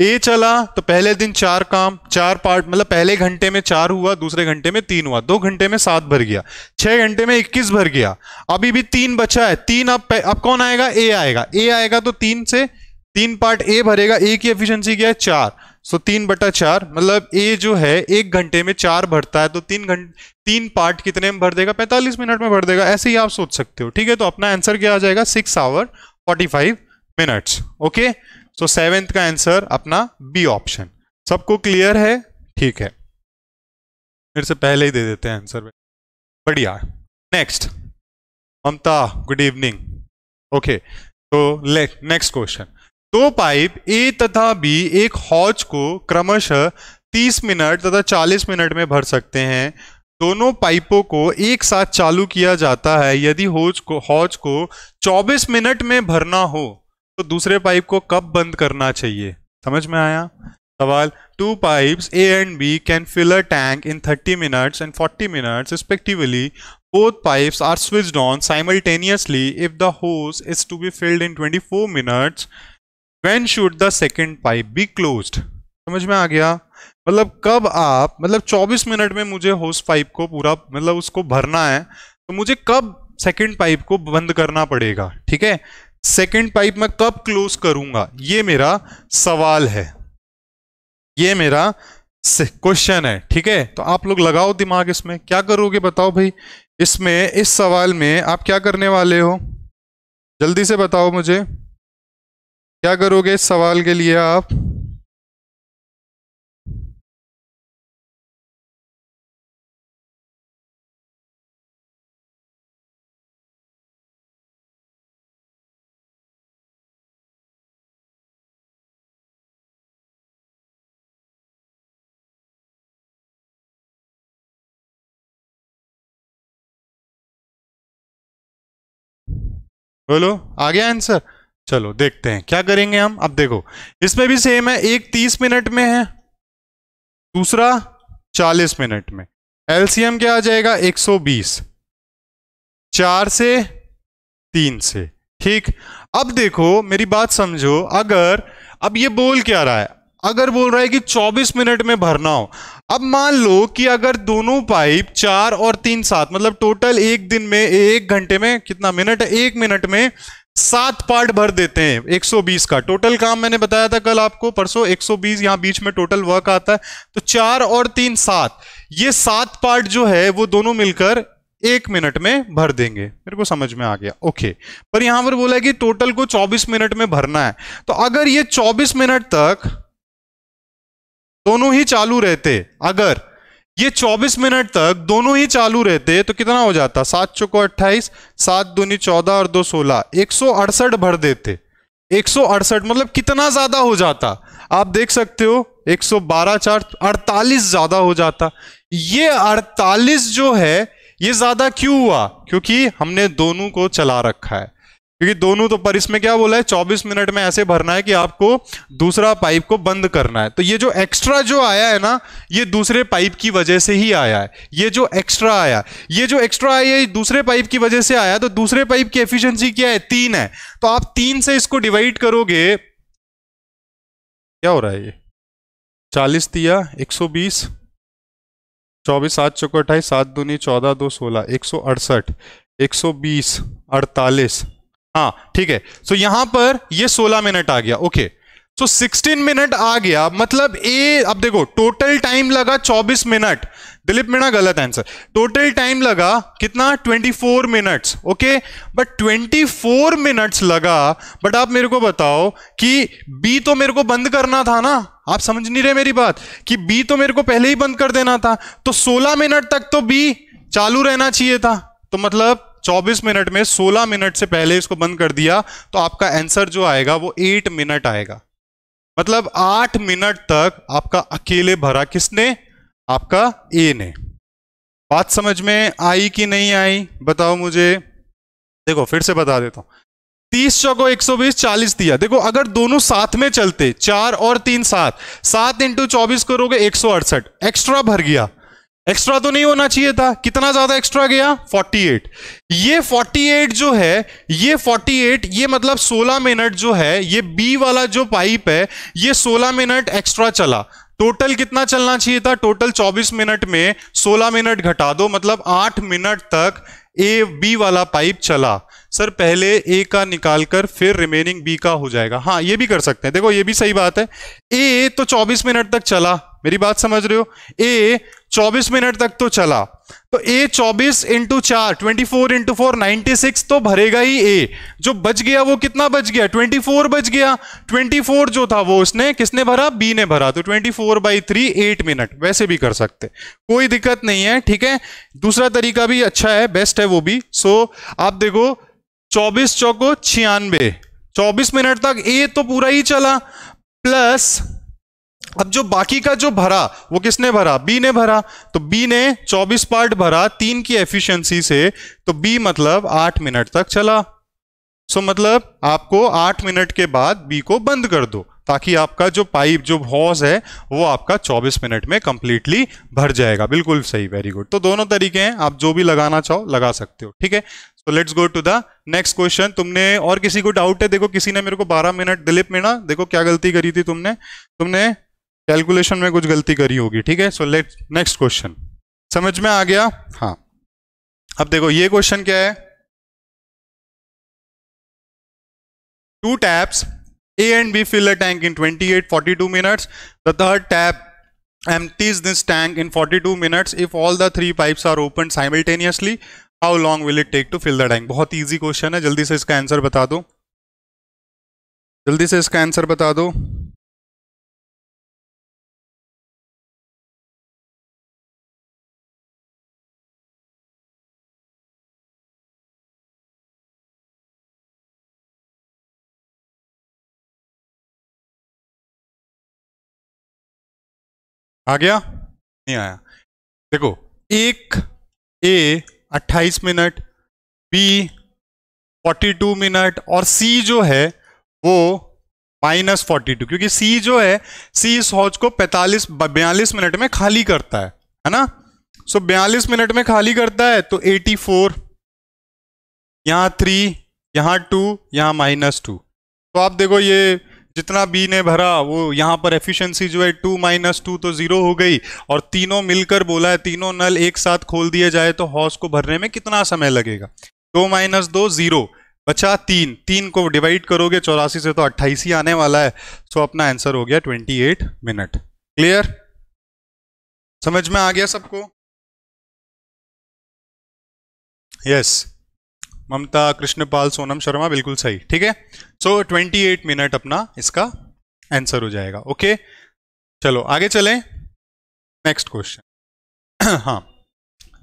Speaker 2: ए चला तो पहले दिन चार काम चार पार्ट मतलब पहले घंटे में चार हुआ दूसरे घंटे में तीन हुआ दो घंटे में सात भर गया छह घंटे में इक्कीस भर गया अभी भी तीन बचा है तीन अब अब कौन आएगा ए आएगा ए आएगा तो तीन से तीन पार्ट ए भरेगा ए की एफिशिएंसी क्या है चार सो तीन बटा चार मतलब ए जो है एक घंटे में चार भरता है तो तीन घंटे तीन पार्ट कितने में भर देगा पैंतालीस मिनट में भर देगा ऐसे ही आप सोच सकते हो ठीक है तो अपना आंसर क्या आ जाएगा six hour forty five minutes okay so seventh का आंसर अपना बी ऑप्शन सबको क्लियर है ठीक है फिर से पहले ही दे देते हैं आंसर बढ़िया next Mamta good evening okay तो नेक्स्ट क्वेश्चन दो पाइप ए तथा बी एक हौज को क्रमशः 30 मिनट तथा 40 मिनट में भर सकते हैं दोनों पाइपों को एक साथ चालू किया जाता है यदि हौज को हौज को 24 मिनट में भरना हो तो दूसरे पाइप को कब बंद करना चाहिए समझ में आया सवाल two pipes A and B can fill a tank in 30 minutes and 40 minutes respectively both pipes are switched on simultaneously if the hose is to be filled in 24 minutes when should the second pipe be close समझ में आ गया मतलब कब आप मतलब 24 minute में मुझे होस पाइप को पूरा मतलब उसको भरना है तो मुझे कब सेकेंड पाइप को बंद करना पड़ेगा ठीक है सेकेंड पाइप मैं कब क्लोज करूंगा ये मेरा सवाल है ये मेरा क्वेश्चन है ठीक है तो आप लोग लगाओ दिमाग इसमें क्या करोगे बताओ भाई इसमें इस सवाल में आप क्या करने वाले हो जल्दी
Speaker 1: से बताओ मुझे क्या करोगे इस सवाल के लिए आप बोलो आ गया आंसर चलो देखते हैं क्या करेंगे हम अब देखो इसमें भी सेम है एक तीस मिनट
Speaker 2: में है दूसरा चालीस मिनट में एलसीएम क्या आ जाएगा बीस चार से तीन से ठीक अब देखो मेरी बात समझो अगर अब ये बोल क्या रहा है अगर बोल रहा है कि 24 मिनट में भरना हो अब मान लो कि अगर दोनों पाइप चार और तीन सात मतलब टोटल एक दिन में एक घंटे में कितना मिनट एक मिनट में सात पार्ट भर देते हैं 120 का टोटल काम मैंने बताया था कल आपको परसों 120 यहां बीच में टोटल वर्क आता है तो चार और तीन सात ये सात पार्ट जो है वो दोनों मिलकर एक मिनट में भर देंगे मेरे को समझ में आ गया ओके पर यहां पर बोला कि टोटल को 24 मिनट में भरना है तो अगर ये 24 मिनट तक दोनों ही चालू रहते अगर ये 24 मिनट तक दोनों ही चालू रहते तो कितना हो जाता सात चौको अट्ठाईस सात दूनी चौदह और दो सोलह एक सौ अड़सठ भर देते एक सौ अड़सठ मतलब कितना ज्यादा हो जाता आप देख सकते हो एक सौ बारह चार अड़तालीस ज्यादा हो जाता ये अड़तालीस जो है ये ज्यादा क्यों हुआ क्योंकि हमने दोनों को चला रखा है क्योंकि दोनों तो पर इसमें क्या बोला है 24 मिनट में ऐसे भरना है कि आपको दूसरा पाइप को बंद करना है तो ये जो एक्स्ट्रा जो आया है ना ये दूसरे पाइप की वजह से ही आया है ये जो एक्स्ट्रा आया ये जो एक्स्ट्रा आया ये दूसरे पाइप की वजह से आया तो दूसरे पाइप की एफिशिएंसी क्या है तीन है तो आप तीन से इसको डिवाइड करोगे क्या हो रहा है ये चालीस दिया एक सौ बीस चौबीस सात चौक अट्ठाईस सात दूनी चौदह दो सोलह एक सौ अड़सठ एक सौ बीस अड़तालीस हाँ ठीक है सो यहां पर ये 16 मिनट आ गया ओके सो सिक्सटीन मिनट आ गया मतलब ए अब देखो टोटल टाइम लगा 24 मिनट दिलीप मीणा गलत आंसर टोटल टाइम लगा कितना 24 मिनट्स ओके बट 24 मिनट्स लगा बट आप मेरे को बताओ कि बी तो मेरे को बंद करना था ना आप समझ नहीं रहे मेरी बात कि बी तो मेरे को पहले ही बंद कर देना था तो 16 मिनट तक तो बी चालू रहना चाहिए था तो मतलब 24 मिनट में 16 मिनट से पहले इसको बंद कर दिया तो आपका आंसर जो आएगा वो 8 मिनट आएगा मतलब 8 मिनट तक आपका अकेले भरा किसने आपका ए ने बात समझ में आई कि नहीं आई बताओ मुझे देखो फिर से बता देता हूं तीस चौको एक सौ बीस चालीस दिया देखो अगर दोनों साथ में चलते चार और तीन सात सात इंटू चौबीस करोगे एक सौ अड़सठ एक्स्ट्रा भर गया एक्स्ट्रा तो नहीं होना चाहिए था कितना ज्यादा एक्स्ट्रा गया 48 ये 48 जो है ये 48 ये मतलब 16 मिनट जो है ये बी वाला जो पाइप है ये 16 मिनट एक्स्ट्रा चला टोटल कितना चलना चाहिए था टोटल 24 मिनट में 16 मिनट घटा दो मतलब 8 मिनट तक ए बी वाला पाइप चला सर पहले ए का निकालकर फिर रिमेनिंग बी का हो जाएगा हाँ ये भी कर सकते हैं देखो ये भी सही बात है ए तो 24 मिनट तक चला मेरी बात समझ रहे हो ए 24 मिनट तक तो चला तो ए 24 इंटू चार twenty four into four ninety six तो भरेगा ही ए जो बच गया वो कितना बच गया 24 बच गया 24 जो था वो उसने किसने भरा बी ने भरा तो 24 four by three eight minute वैसे भी कर सकते कोई दिक्कत नहीं है ठीक है दूसरा तरीका भी अच्छा है बेस्ट है वो भी सो आप देखो चौबीस चौको छियानवे चौबीस मिनट तक ए तो पूरा ही चला प्लस अब जो बाकी का जो भरा वो किसने भरा बी ने भरा तो बी ने 24 पार्ट भरा तीन की एफिशिएंसी से तो बी मतलब आठ मिनट तक चला सो so, मतलब आपको आठ मिनट के बाद बी को बंद कर दो ताकि आपका जो पाइप जो हॉज है वो आपका 24 मिनट में कंप्लीटली भर जाएगा बिल्कुल सही वेरी गुड तो दोनों तरीके हैं आप जो भी लगाना चाहो लगा सकते हो ठीक है so let's go to the next question तुमने और किसी को डाउट है देखो किसी ने मेरे को 12 मिनट दिलीप मीणा देखो क्या गलती करी थी तुमने तुमने कैलकुलेशन में कुछ गलती करी होगी ठीक है सो लेट नेक्स्ट क्वेश्चन समझ में आ गया हाँ
Speaker 1: अब देखो ये क्वेश्चन क्या है two taps A and B fill a tank in forty two minutes the
Speaker 2: third tap empties this tank in forty two minutes if all the three pipes are open simultaneously how long will it take to fill the tank बहुत easy question है जल्दी से इसका answer बता दो
Speaker 1: जल्दी से इसका आंसर बता दो आ गया नहीं आया देखो एक
Speaker 2: ए 28 मिनट बी 42 मिनट और सी जो है वो माइनस फोर्टी टू क्योंकि सी जो है सी इस हौज को 45 बयालीस मिनट में खाली करता है है ना सो so, बयालीस मिनट में खाली करता है तो 84 फोर यहां थ्री यहां टू यहां माइनस टू तो आप देखो ये जितना बी ने भरा वो यहाँ पर एफिशिएंसी जो है टू माइनस टू तो जीरो हो गई और तीनों मिलकर बोला है तीनों नल एक साथ खोल दिए जाए तो हॉस को भरने में कितना समय लगेगा दो माइनस दो जीरो बचा तीन तीन को डिवाइड करोगे चौरासी से तो अट्ठाईस ही आने वाला है सो तो अपना आंसर हो गया ट्वेंटी एट मिनट
Speaker 1: क्लियर समझ में आ गया सबको यस yes. ममता कृष्णपाल सोनम शर्मा बिल्कुल सही ठीक
Speaker 2: है सो ट्वेंटी एट मिनट अपना इसका आंसर हो जाएगा ओके चलो आगे चलें नेक्स्ट क्वेश्चन <clears throat> हाँ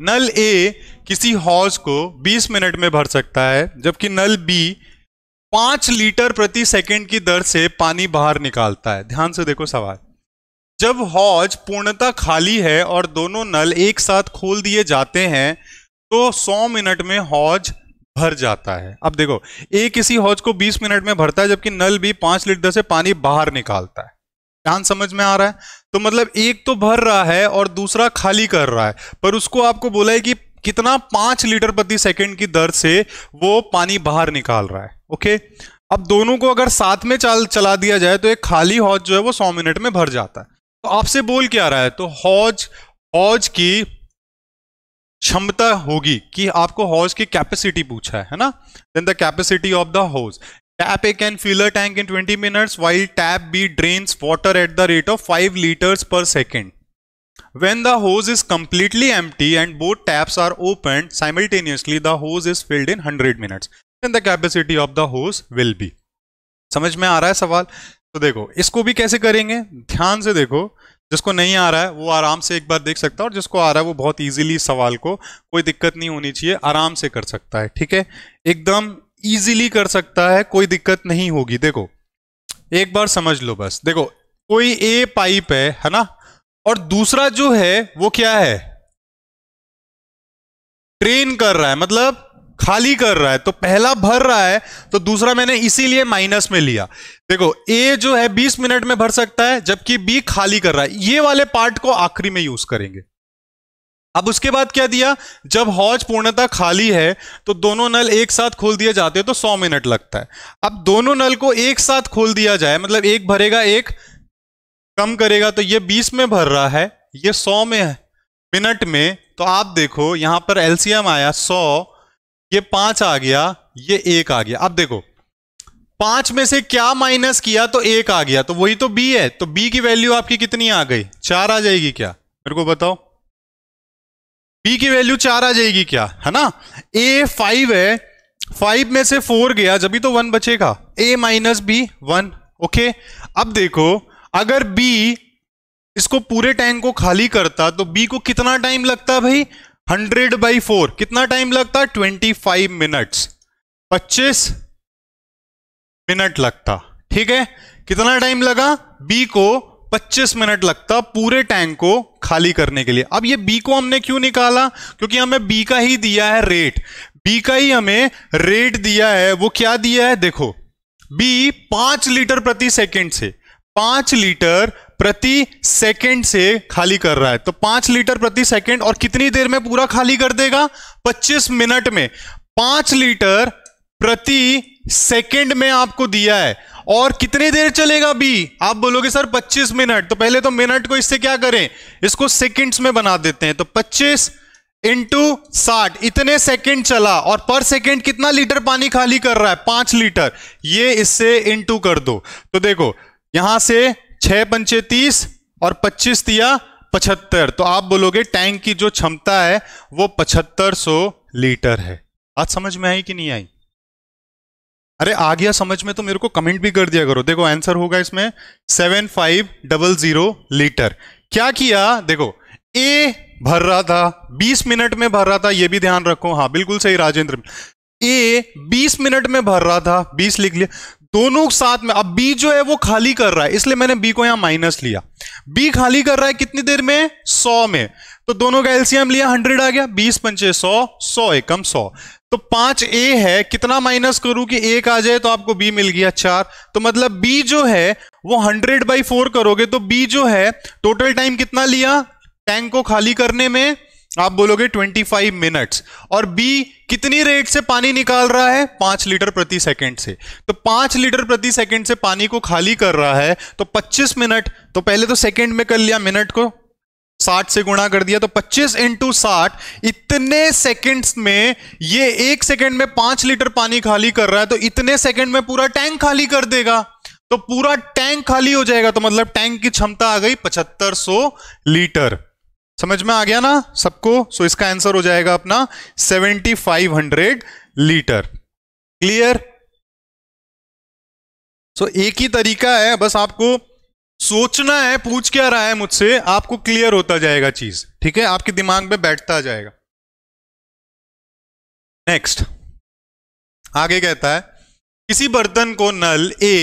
Speaker 2: नल ए किसी हॉर्स को 20 मिनट में भर सकता है जबकि नल बी पांच लीटर प्रति सेकंड की दर से पानी बाहर निकालता है ध्यान से देखो सवाल जब हौज पूर्णतः खाली है और दोनों नल एक साथ खोल दिए जाते हैं तो 100 मिनट में हौज भर जाता है अब देखो ए किसी हौज को 20 मिनट में भरता है जबकि नल भी 5 लीटर से पानी बाहर निकालता है ध्यान समझ में आ रहा है तो मतलब एक तो भर रहा है और दूसरा खाली कर रहा है पर उसको आपको बोला है कि कितना पांच लीटर प्रति सेकंड की दर से वो पानी बाहर निकाल रहा है ओके अब दोनों को अगर साथ में चाल चला दिया जाए तो एक खाली हौज जो है वो सौ मिनट में भर जाता है तो आपसे बोल क्या रहा है तो हौज हौज की क्षमता होगी कि आपको हॉज की कैपेसिटी पूछा है ना then the capacity of the hose tap A can fill a tank in 20 minutes while tap B drains water at the rate of 5 litres per second When the hose is completely empty and both taps are opened simultaneously, the hose is filled in 100 minutes. Then the capacity of the hose will be. समझ में आ रहा है सवाल तो देखो इसको भी कैसे करेंगे ध्यान से देखो जिसको नहीं आ रहा है वो आराम से एक बार देख सकता है और जिसको आ रहा है वो बहुत इजीली सवाल को कोई दिक्कत नहीं होनी चाहिए आराम से कर सकता है ठीक है एकदम इजीली कर सकता है कोई दिक्कत नहीं होगी देखो एक बार समझ लो बस देखो कोई ए पाइप है है ना और दूसरा जो है वो क्या है ट्रेन कर रहा है मतलब खाली कर रहा है तो पहला भर रहा है तो दूसरा मैंने इसीलिए माइनस में लिया देखो ए जो है 20 मिनट में भर सकता है जबकि बी खाली कर रहा है ये वाले पार्ट को आखिरी में यूज करेंगे अब उसके बाद क्या दिया जब हौज पूर्णता खाली है तो दोनों नल एक साथ खोल दिए जाते हैं तो 100 मिनट लगता है अब दोनों नल को एक साथ खोल दिया जाए मतलब एक भरेगा एक कम करेगा तो ये 20 में भर रहा है ये 100 में मिनट में तो आप देखो यहां पर एलसीएम आया ये पांच आ गया ये एक आ गया अब देखो पांच में से क्या माइनस किया तो एक आ गया तो वही तो बी है तो बी की वैल्यू आपकी कितनी आ गई चार आ जाएगी क्या मेरे को बताओ बी की वैल्यू चार आ जाएगी क्या है ना ए फाइव है फाइव में से फोर गया जब तो वन बचेगा A minus B one okay अब देखो अगर बी इसको पूरे टैंक को खाली करता तो बी को कितना टाइम लगता भाई हंड्रेड बाई फोर कितना टाइम लगता ट्वेंटी फाइव मिनट्स पच्चीस मिनट लगता ठीक है कितना टाइम लगा बी को 25 मिनट लगता पूरे टैंक को खाली करने के लिए अब ये बी को हमने क्यों निकाला क्योंकि हमें बी का ही दिया है रेट बी का ही हमें रेट दिया है वो क्या दिया है देखो बी पांच लीटर प्रति सेकंड से पांच लीटर प्रति सेकंड से खाली कर रहा है तो पांच लीटर प्रति सेकंड और कितनी देर में पूरा खाली कर देगा 25 मिनट में पांच लीटर प्रति सेकंड में आपको दिया है और कितनी देर चलेगा बी आप बोलोगे सर 25 मिनट तो पहले तो मिनट को इससे क्या करें इसको सेकंड्स में बना देते हैं तो 25 इंटू साठ इतने सेकंड चला और पर सेकंड कितना लीटर पानी खाली कर रहा है पांच लीटर ये इससे इंटू कर दो तो देखो यहां से छह पंचे तीस और पच्चीस दिया पचहत्तर तो आप बोलोगे टैंक की जो क्षमता है वो पचहत्तर सौ लीटर है आज समझ में आई कि नहीं आई अरे आ गया समझ में तो मेरे को कमेंट भी कर दिया करो देखो आंसर होगा इसमें seven five double zero litre क्या किया देखो ए भर रहा था बीस मिनट में भर रहा था यह भी ध्यान रखो हाँ बिल्कुल सही राजेंद्र ए बीस मिनट में भर रहा था बीस लिख लिया दोनों साथ में अब बी जो है वो खाली कर रहा है इसलिए मैंने बी को यहां माइनस लिया बी खाली कर रहा है कितनी देर में सौ में तो दोनों का एलसीएम लिया हंड्रेड आ गया बीस पंचे सौ सौ एकम सौ तो पांच ए है कितना माइनस करूं कि एक आ जाए तो आपको बी मिल गया चार तो मतलब बी जो है वो हंड्रेड बाई फोर करोगे तो बी जो है टोटल टाइम कितना लिया टैंक को खाली करने में आप बोलोगे 25 मिनट्स और बी कितनी रेट से पानी निकाल रहा है पांच लीटर प्रति सेकंड से तो पांच लीटर प्रति सेकंड से पानी को खाली कर रहा है तो 25 मिनट तो पहले तो सेकंड में कर लिया मिनट को 60 से गुणा कर दिया तो 25 इंटू साठ इतने सेकंड्स में ये एक सेकंड में पांच लीटर पानी खाली कर रहा है तो इतने सेकंड में पूरा टैंक खाली कर देगा तो पूरा टैंक खाली हो जाएगा तो मतलब टैंक की क्षमता आ गई पचहत्तर लीटर समझ में आ गया ना सबको सो इसका आंसर हो जाएगा अपना 7500 लीटर क्लियर सो एक ही तरीका है बस आपको सोचना है पूछ क्या रहा है मुझसे आपको क्लियर होता जाएगा चीज ठीक है आपके दिमाग में बैठता जाएगा नेक्स्ट आगे कहता है किसी बर्तन को नल ए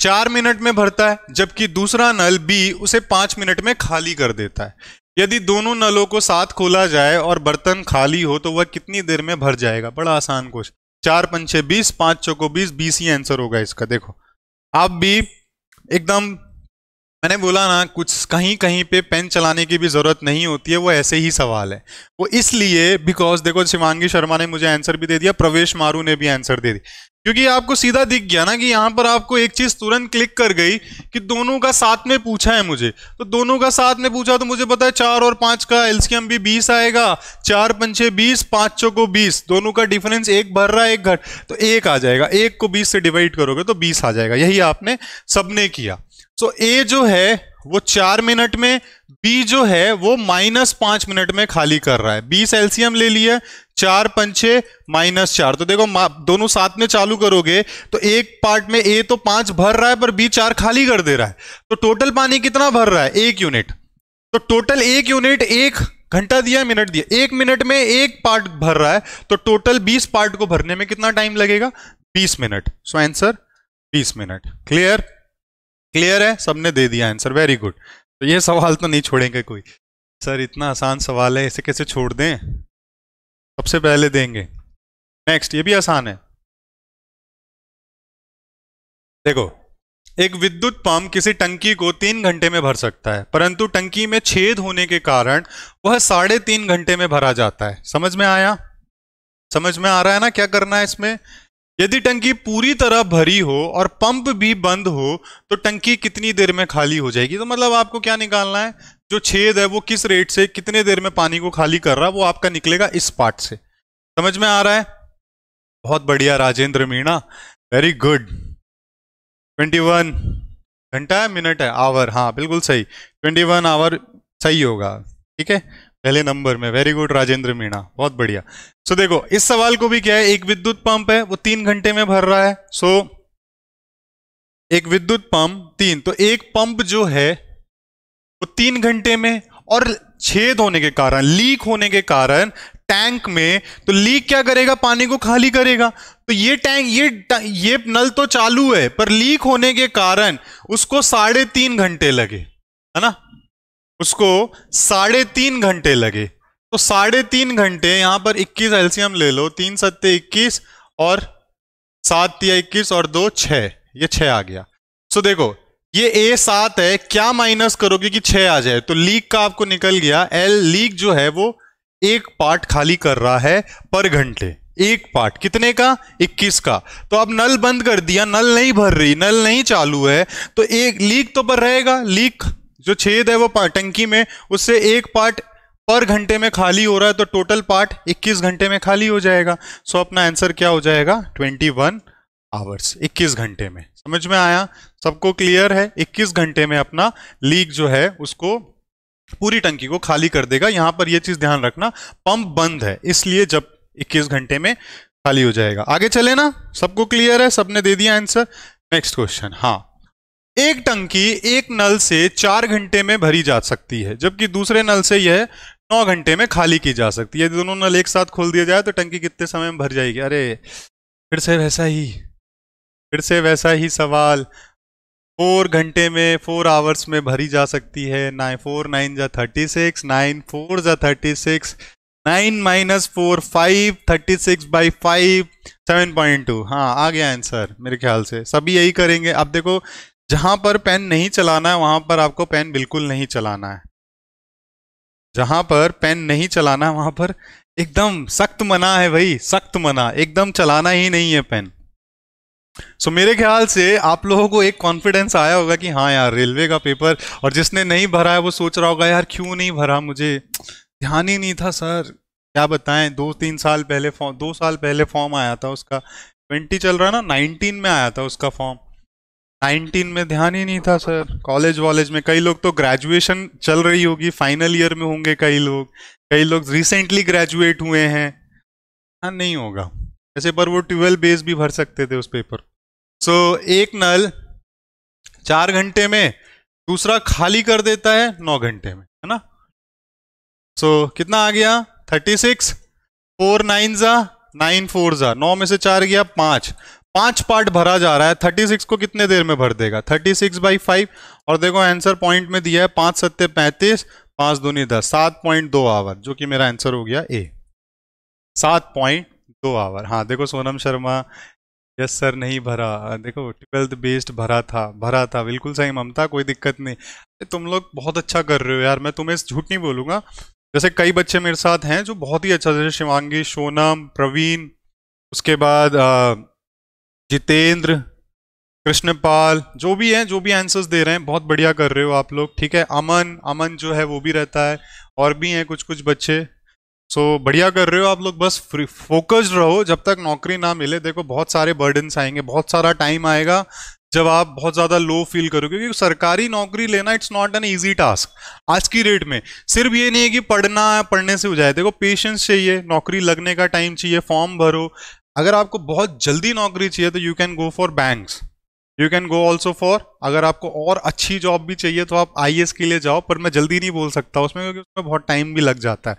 Speaker 2: चार मिनट में भरता है जबकि दूसरा नल बी उसे पांच मिनट में खाली कर देता है यदि दोनों नलों को साथ खोला जाए और बर्तन खाली हो तो वह कितनी देर में भर जाएगा बड़ा आसान क्वेश्चन चार पंचे बीस पाँच चौको बीस बीस ही आंसर होगा इसका देखो आप भी एकदम मैंने बोला ना कुछ कहीं कहीं पे पेन चलाने की भी ज़रूरत नहीं होती है वो ऐसे ही सवाल है वो इसलिए बिकॉज देखो शिवांगी शर्मा ने मुझे आंसर भी दे दिया प्रवेश मारू ने भी आंसर दे दी क्योंकि आपको सीधा दिख गया ना कि यहाँ पर आपको एक चीज़ तुरंत क्लिक कर गई कि दोनों का साथ में पूछा है मुझे तो दोनों का साथ में पूछा तो मुझे पता है चार और पांच का एल्सियम भी बीस आएगा चार पंचे बीस पांच को बीस दोनों का डिफरेंस एक भर रहा है एक घट तो एक आ जाएगा एक को बीस से डिवाइड करोगे तो बीस आ जाएगा यही आपने सबने किया सो so, ए जो है वो चार मिनट में बी जो है वो माइनस पांच मिनट में खाली कर रहा है बीस एल्सियम ले लिया चार पंचे माइनस चार तो देखो दोनों साथ में चालू करोगे तो एक पार्ट में ए तो पांच भर रहा है पर बी चार खाली कर दे रहा है तो टोटल पानी कितना भर रहा है एक यूनिट तो टोटल एक यूनिट एक घंटा दिया मिनट दिया एक मिनट में एक पार्ट भर रहा है तो टोटल बीस पार्ट को भरने में कितना टाइम लगेगा बीस मिनट सो आंसर बीस मिनट क्लियर क्लियर है सबने दे दिया आंसर वेरी गुड तो ये सवाल तो नहीं छोड़ेंगे कोई सर इतना आसान सवाल है इसे कैसे छोड़ दें
Speaker 1: सबसे पहले देंगे नेक्स्ट ये भी आसान है देखो एक विद्युत पंप किसी टंकी को तीन घंटे में भर सकता है
Speaker 2: परंतु टंकी में छेद होने के कारण वह साढ़े तीन घंटे में भरा जाता है समझ में आया समझ में आ रहा है ना क्या करना है इसमें यदि टंकी पूरी तरह भरी हो और पंप भी बंद हो तो टंकी कितनी देर में खाली हो जाएगी तो मतलब आपको क्या निकालना है जो छेद है वो किस रेट से कितने देर में पानी को खाली कर रहा है वो आपका निकलेगा इस पार्ट से समझ में आ रहा है बहुत बढ़िया Rajendra Meena very good twenty one घंटा है मिनट है आवर हाँ बिल्कुल सही ट्वेंटी वन आवर सही होगा ठीक है पहले नंबर में वेरी गुड राजेंद्र मीणा बहुत बढ़िया सो so, देखो इस सवाल को भी क्या है एक विद्युत पंप है वो तीन घंटे में भर रहा है सो so, एक विद्युत पंप तीन तो एक पंप जो है वो तीन घंटे में और छेद होने के कारण लीक होने के कारण टैंक में तो लीक क्या करेगा पानी को खाली करेगा तो ये टैंक ये ये नल तो चालू है पर लीक होने के कारण उसको साढ़े तीन घंटे लगे है ना उसको साढ़े तीन घंटे लगे तो साढ़े तीन घंटे यहाँ पर 21 एल्सियम ले लो तीन सत्ते इक्कीस और सात या इक्कीस और दो छः ये छः आ गया सो देखो ये ए सात है क्या माइनस करोगे कि छः आ जाए तो लीक का आपको निकल गया एल लीक जो है वो एक पार्ट खाली कर रहा है पर घंटे एक पार्ट कितने का 21 का तो अब नल बंद कर दिया नल नहीं भर रही नल नहीं चालू है तो एक लीक तो पर रहेगा लीक जो छेद है वो टंकी में उससे एक पार्ट पर घंटे में खाली हो रहा है तो टोटल पार्ट 21 घंटे में खाली हो जाएगा सो अपना आंसर क्या हो जाएगा 21 वन आवर्स इक्कीस घंटे में समझ में आया सबको क्लियर है 21 घंटे में अपना लीक जो है उसको पूरी टंकी को खाली कर देगा यहां पर यह चीज ध्यान रखना पंप बंद है इसलिए जब 21 घंटे में खाली हो जाएगा आगे चले ना सबको क्लियर है सबने दे दिया आंसर नेक्स्ट क्वेश्चन हाँ एक टंकी एक नल से चार घंटे में भरी जा सकती है जबकि दूसरे नल से यह नौ घंटे में खाली की जा सकती है यदि दोनों नल एक साथ खोल दिया जाए तो टंकी कितने समय में भर जाएगी अरे फिर से वैसा ही फिर से वैसा ही सवाल फोर घंटे में फोर आवर्स में भरी जा सकती है नाइन फोर नाइन जा थर्टी सिक्स नाइन फोर जा thirty six nine minus four five thirty six by five seven point two हाँ आ गया आंसर मेरे ख्याल से सभी यही करेंगे अब देखो जहां पर पेन नहीं चलाना है वहां पर आपको पेन बिल्कुल नहीं चलाना है जहां पर पेन नहीं चलाना है वहां पर एकदम सख्त मना है भाई सख्त मना एकदम चलाना ही नहीं है पेन सो so, मेरे ख्याल से आप लोगों को एक कॉन्फिडेंस आया होगा कि हाँ यार रेलवे का पेपर और जिसने नहीं भरा है वो सोच रहा होगा यार क्यों नहीं भरा मुझे ध्यान ही नहीं था सर क्या बताएं दो तीन साल पहले फॉर्म दो साल पहले फॉर्म आया था उसका ट्वेंटी चल रहा ना नाइनटीन में आया था उसका फॉर्म नाइनटीन में ध्यान ही नहीं था सर कॉलेज वॉलेज में कई लोग तो ग्रेजुएशन चल रही होगी फाइनल ईयर में होंगे कई लोग कई लोग रिसेंटली ग्रेजुएट हुए हैं हाँ नहीं होगा ऐसे पर वो ट्वेल्व बेस भी भर सकते थे उस पेपर सो so, एक नल चार घंटे में दूसरा खाली कर देता है नौ घंटे में है ना सो so, कितना आ गया थर्टी सिक्स फोर नाइन जा नाइन फोर जा नौ में से चार गया पाँच पांच पार्ट भरा जा रहा है थर्टी सिक्स को कितने देर में भर देगा थर्टी सिक्स बाई फाइव और देखो आंसर पॉइंट में दिया है पांच सत्ते पैंतीस पांच दूनी दस सात पॉइंट दो आवर जो कि मेरा आंसर हो गया ए सात पॉइंट दो आवर हाँ देखो सोनम शर्मा यस सर नहीं भरा देखो ट्वेल्थ बेस्ड भरा था भरा था बिल्कुल सही ममता कोई दिक्कत नहीं तुम लोग बहुत अच्छा कर रहे हो यार मैं तुम्हें झूठ नहीं बोलूंगा जैसे कई बच्चे मेरे साथ हैं जो बहुत ही अच्छा जैसे शिवांगी सोनम प्रवीण उसके बाद आ, जितेंद्र कृष्णपाल जो भी हैं जो भी आंसर्स दे रहे हैं बहुत बढ़िया कर रहे हो आप लोग ठीक है अमन अमन जो है वो भी रहता है और भी हैं कुछ कुछ बच्चे सो so, बढ़िया कर रहे हो आप लोग बस फ्री फोकस्ड रहो जब तक नौकरी ना मिले देखो बहुत सारे बर्डन्स आएंगे बहुत सारा टाइम आएगा जब आप बहुत ज़्यादा लो फील करोगे क्योंकि सरकारी नौकरी लेना it's not an easy task आज की डेट में सिर्फ ये नहीं है कि पढ़ना पढ़ने से हो जाए देखो पेशेंस चाहिए नौकरी लगने का टाइम चाहिए फॉर्म भरो अगर आपको बहुत जल्दी नौकरी चाहिए तो you can go for banks you can go also for अगर आपको और अच्छी जॉब भी चाहिए तो आप आई के लिए जाओ पर मैं जल्दी नहीं बोल सकता उसमें क्योंकि उसमें बहुत टाइम भी लग जाता है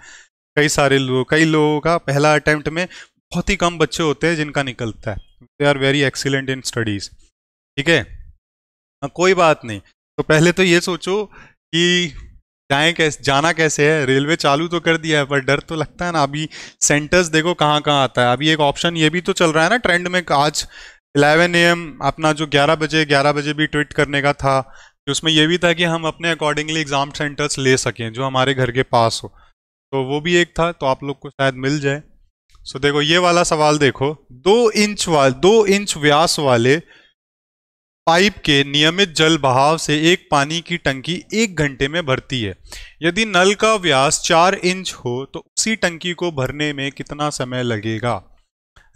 Speaker 2: कई सारे लोग कई लोगों का पहला अटैम्प्ट में बहुत ही कम बच्चे होते हैं जिनका निकलता है they are very excellent in studies ठीक है हाँ, कोई बात नहीं तो पहले तो ये सोचो कि जाए कैसे जाना कैसे है रेलवे चालू तो कर दिया है पर डर तो लगता है ना अभी सेंटर्स देखो कहाँ कहाँ आता है अभी एक ऑप्शन ये भी तो चल रहा है ना ट्रेंड में आज 11 ए एम अपना जो 11 बजे 11 बजे भी ट्वीट करने का था जो उसमें यह भी था कि हम अपने अकॉर्डिंगली एग्जाम सेंटर्स ले सकें जो हमारे घर के पास हो तो वो भी एक था तो आप लोग को शायद मिल जाए सो देखो ये वाला सवाल देखो दो इंच वाल दो इंच व्यास वाले पाइप के नियमित जल बहाव से एक पानी की टंकी एक घंटे में भरती है यदि नल का व्यास चार इंच हो तो उसी टंकी को भरने में कितना समय लगेगा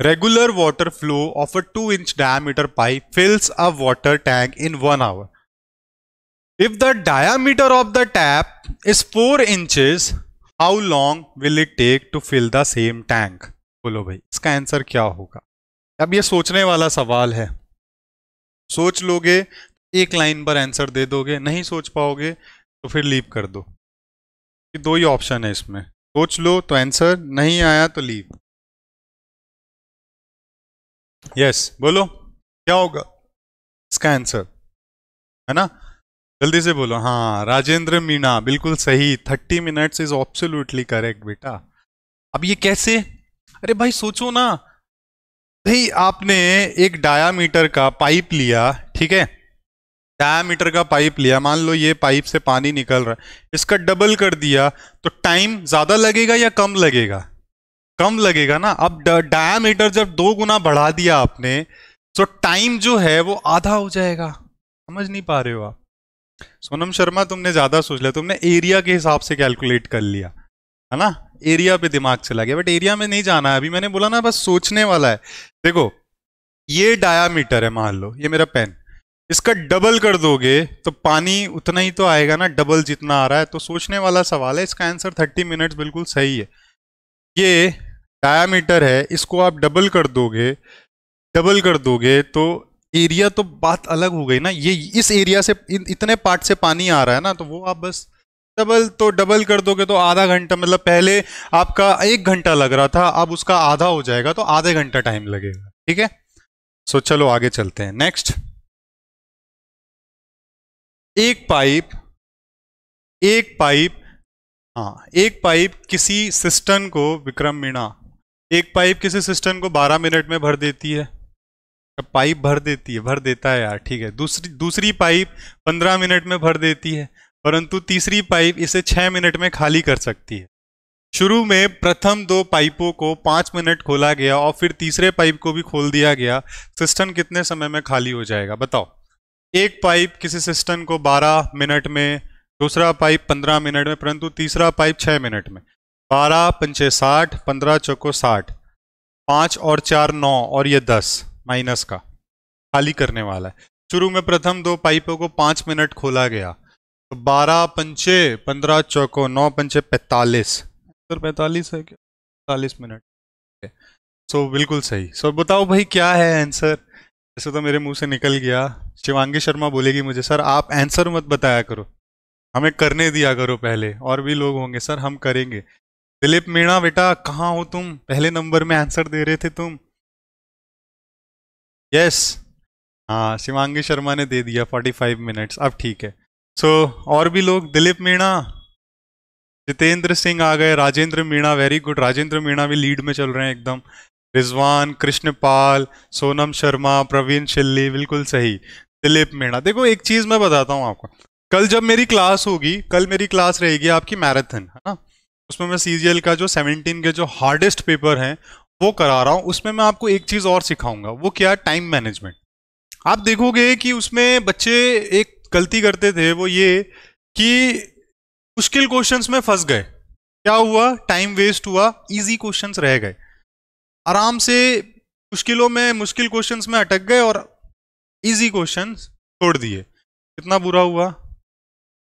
Speaker 2: regular water flow of a two inch diameter pipe fills a water tank in one hour if the diameter of the tap is four inches how long will it take to fill the same tank बोलो भाई इसका answer क्या होगा अब ये सोचने वाला सवाल है सोच लोगे एक लाइन पर आंसर दे दोगे नहीं सोच पाओगे तो फिर
Speaker 1: लीव कर दो ये दो ही ऑप्शन है इसमें सोच लो तो आंसर नहीं आया तो लीव यस yes, बोलो क्या होगा इसका आंसर है ना जल्दी से बोलो हाँ राजेंद्र
Speaker 2: मीणा बिल्कुल सही thirty minutes is absolutely correct बेटा अब ये कैसे अरे भाई सोचो ना भाई आपने एक डायामीटर का पाइप लिया ठीक है डायामीटर का पाइप लिया मान लो ये पाइप से पानी निकल रहा है इसका डबल कर दिया तो टाइम ज़्यादा लगेगा या कम लगेगा कम लगेगा ना अब डायामीटर जब दो गुना बढ़ा दिया आपने तो टाइम जो है वो आधा हो जाएगा
Speaker 1: समझ
Speaker 2: नहीं पा रहे हो आप सोनम शर्मा तुमने ज़्यादा सोच लिया तुमने एरिया के हिसाब से कैलकुलेट कर लिया है ना एरिया पे दिमाग चला गया बट एरिया में नहीं जाना है अभी मैंने बोला ना बस सोचने वाला है देखो ये डायामीटर है मान लो ये मेरा पेन इसका डबल कर दोगे तो पानी उतना ही तो आएगा ना डबल जितना आ रहा है तो सोचने वाला सवाल है इसका आंसर थर्टी मिनट्स बिल्कुल सही है ये डायामीटर है इसको आप डबल कर दोगे डबल कर दोगे तो एरिया तो बात अलग हो गई ना ये इस एरिया से इतने पार्ट से पानी आ रहा है ना तो वो आप बस डबल तो डबल कर दोगे तो आधा घंटा मतलब पहले आपका एक घंटा लग रहा था
Speaker 1: अब उसका आधा हो जाएगा तो आधे घंटा टाइम लगेगा ठीक है सो चलो आगे चलते हैं नेक्स्ट एक पाइप
Speaker 2: एक पाइप हाँ एक पाइप किसी सिस्टम को विक्रम मीणा एक पाइप किसी सिस्टम को 12 मिनट में भर देती है पाइप भर देती है भर देता है यार ठीक है दूसरी दूसरी पाइप 15 मिनट में भर देती है परंतु तीसरी पाइप इसे छह मिनट में खाली कर सकती है शुरू में प्रथम दो पाइपों को पांच मिनट खोला गया और फिर तीसरे पाइप को भी खोल दिया गया सिस्टम कितने समय में खाली हो जाएगा बताओ एक पाइप किसी सिस्टम को 12 मिनट में दूसरा पाइप 15 मिनट में परंतु तीसरा पाइप 6 मिनट में 12 पंचे साठ पंद्रह चौको साठ पाँच और चार नौ और ये दस माइनस का खाली करने वाला है शुरू में प्रथम दो पाइपों को पाँच मिनट खोला गया तो बारह पंचे पंद्रह चौको नौ पंचे पैंतालीस सर पैंतालीस है क्या पैंतालीस मिनट सो बिल्कुल सही सो बताओ भाई क्या है आंसर ऐसे तो मेरे मुंह से निकल गया शिवांगी शर्मा बोलेगी मुझे सर आप आंसर मत बताया करो हमें करने दिया करो पहले और भी लोग होंगे सर हम करेंगे दिलीप मीणा बेटा कहाँ हो तुम पहले नंबर में आंसर दे रहे थे तुम यस हाँ शिवांगी शर्मा ने दे दिया फोर्टी फाइव मिनट्स अब ठीक है सो तो so, और भी लोग दिलीप मीणा जितेंद्र सिंह आ गए राजेंद्र मीणा वेरी गुड राजेंद्र मीणा भी लीड में चल रहे हैं एकदम रिजवान कृष्ण पाल सोनम शर्मा प्रवीण शिल्ली बिल्कुल सही दिलीप मीणा देखो एक चीज मैं बताता हूँ आपको कल जब मेरी क्लास होगी कल मेरी क्लास रहेगी आपकी मैराथन है ना उसमें मैं सी का जो 17 के जो हार्डेस्ट पेपर हैं वो करा रहा हूँ उसमें मैं आपको एक चीज़ और सिखाऊंगा वो क्या है टाइम मैनेजमेंट आप देखोगे कि उसमें बच्चे एक गलती करते थे वो ये कि मुश्किल क्वेश्चंस में फंस गए क्या हुआ टाइम वेस्ट हुआ इजी क्वेश्चंस रह गए आराम से मुश्किलों में मुश्किल क्वेश्चंस में अटक गए और इजी क्वेश्चंस छोड़ दिए कितना बुरा हुआ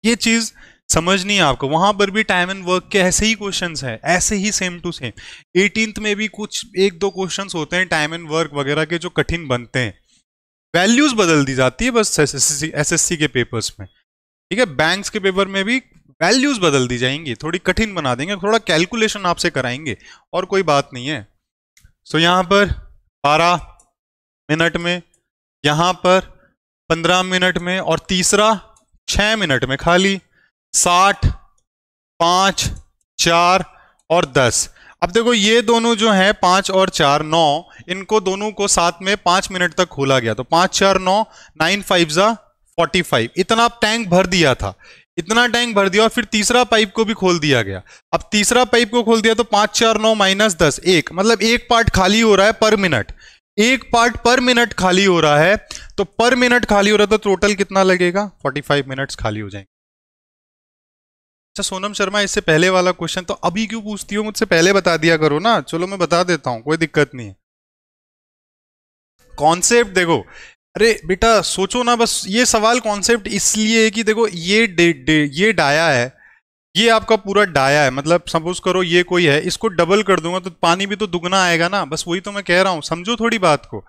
Speaker 2: ये चीज़ समझ नहीं आपको वहां पर भी टाइम एंड वर्क के ऐसे ही क्वेश्चन है ऐसे ही सेम टू सेम एटीनथ में भी कुछ एक दो क्वेश्चन होते हैं टाइम एंड वर्क वगैरह के जो कठिन बनते हैं वैल्यूज बदल दी जाती है बस एस एस के पेपर्स में ठीक है बैंक्स के पेपर में भी वैल्यूज बदल दी जाएंगी थोड़ी कठिन बना देंगे थोड़ा कैलकुलेशन आपसे कराएंगे और कोई बात नहीं है सो so, यहाँ पर 12 मिनट में यहाँ पर 15 मिनट में और तीसरा 6 मिनट में खाली 60, 5, 4 और दस अब देखो ये दोनों जो हैं पांच और चार नौ इनको दोनों को साथ में पांच मिनट तक खोला गया तो पांच चार नौ नाइन फाइव जा फोर्टी फाइव इतना आप टैंक भर दिया था इतना टैंक भर दिया और फिर तीसरा पाइप को भी खोल दिया गया अब तीसरा पाइप को खोल दिया तो पांच चार नौ माइनस दस एक मतलब एक पार्ट खाली हो रहा है पर मिनट एक पार्ट पर मिनट खाली हो रहा है तो पर मिनट खाली हो रहा है तो टोटल कितना लगेगा फोर्टी फाइव मिनट खाली हो जाएंगे अच्छा सोनम शर्मा इससे पहले वाला क्वेश्चन तो अभी क्यों पूछती हो मुझसे पहले बता दिया करो ना चलो मैं बता देता हूँ कोई दिक्कत नहीं है कॉन्सेप्ट देखो अरे बेटा सोचो ना बस ये सवाल कॉन्सेप्ट इसलिए है कि देखो ये डे, डे, ये डाया है ये आपका पूरा डाया है मतलब सपोज करो ये कोई है इसको डबल कर दूंगा तो पानी भी तो दुगना आएगा ना बस वही तो मैं कह रहा हूँ समझो थोड़ी बात को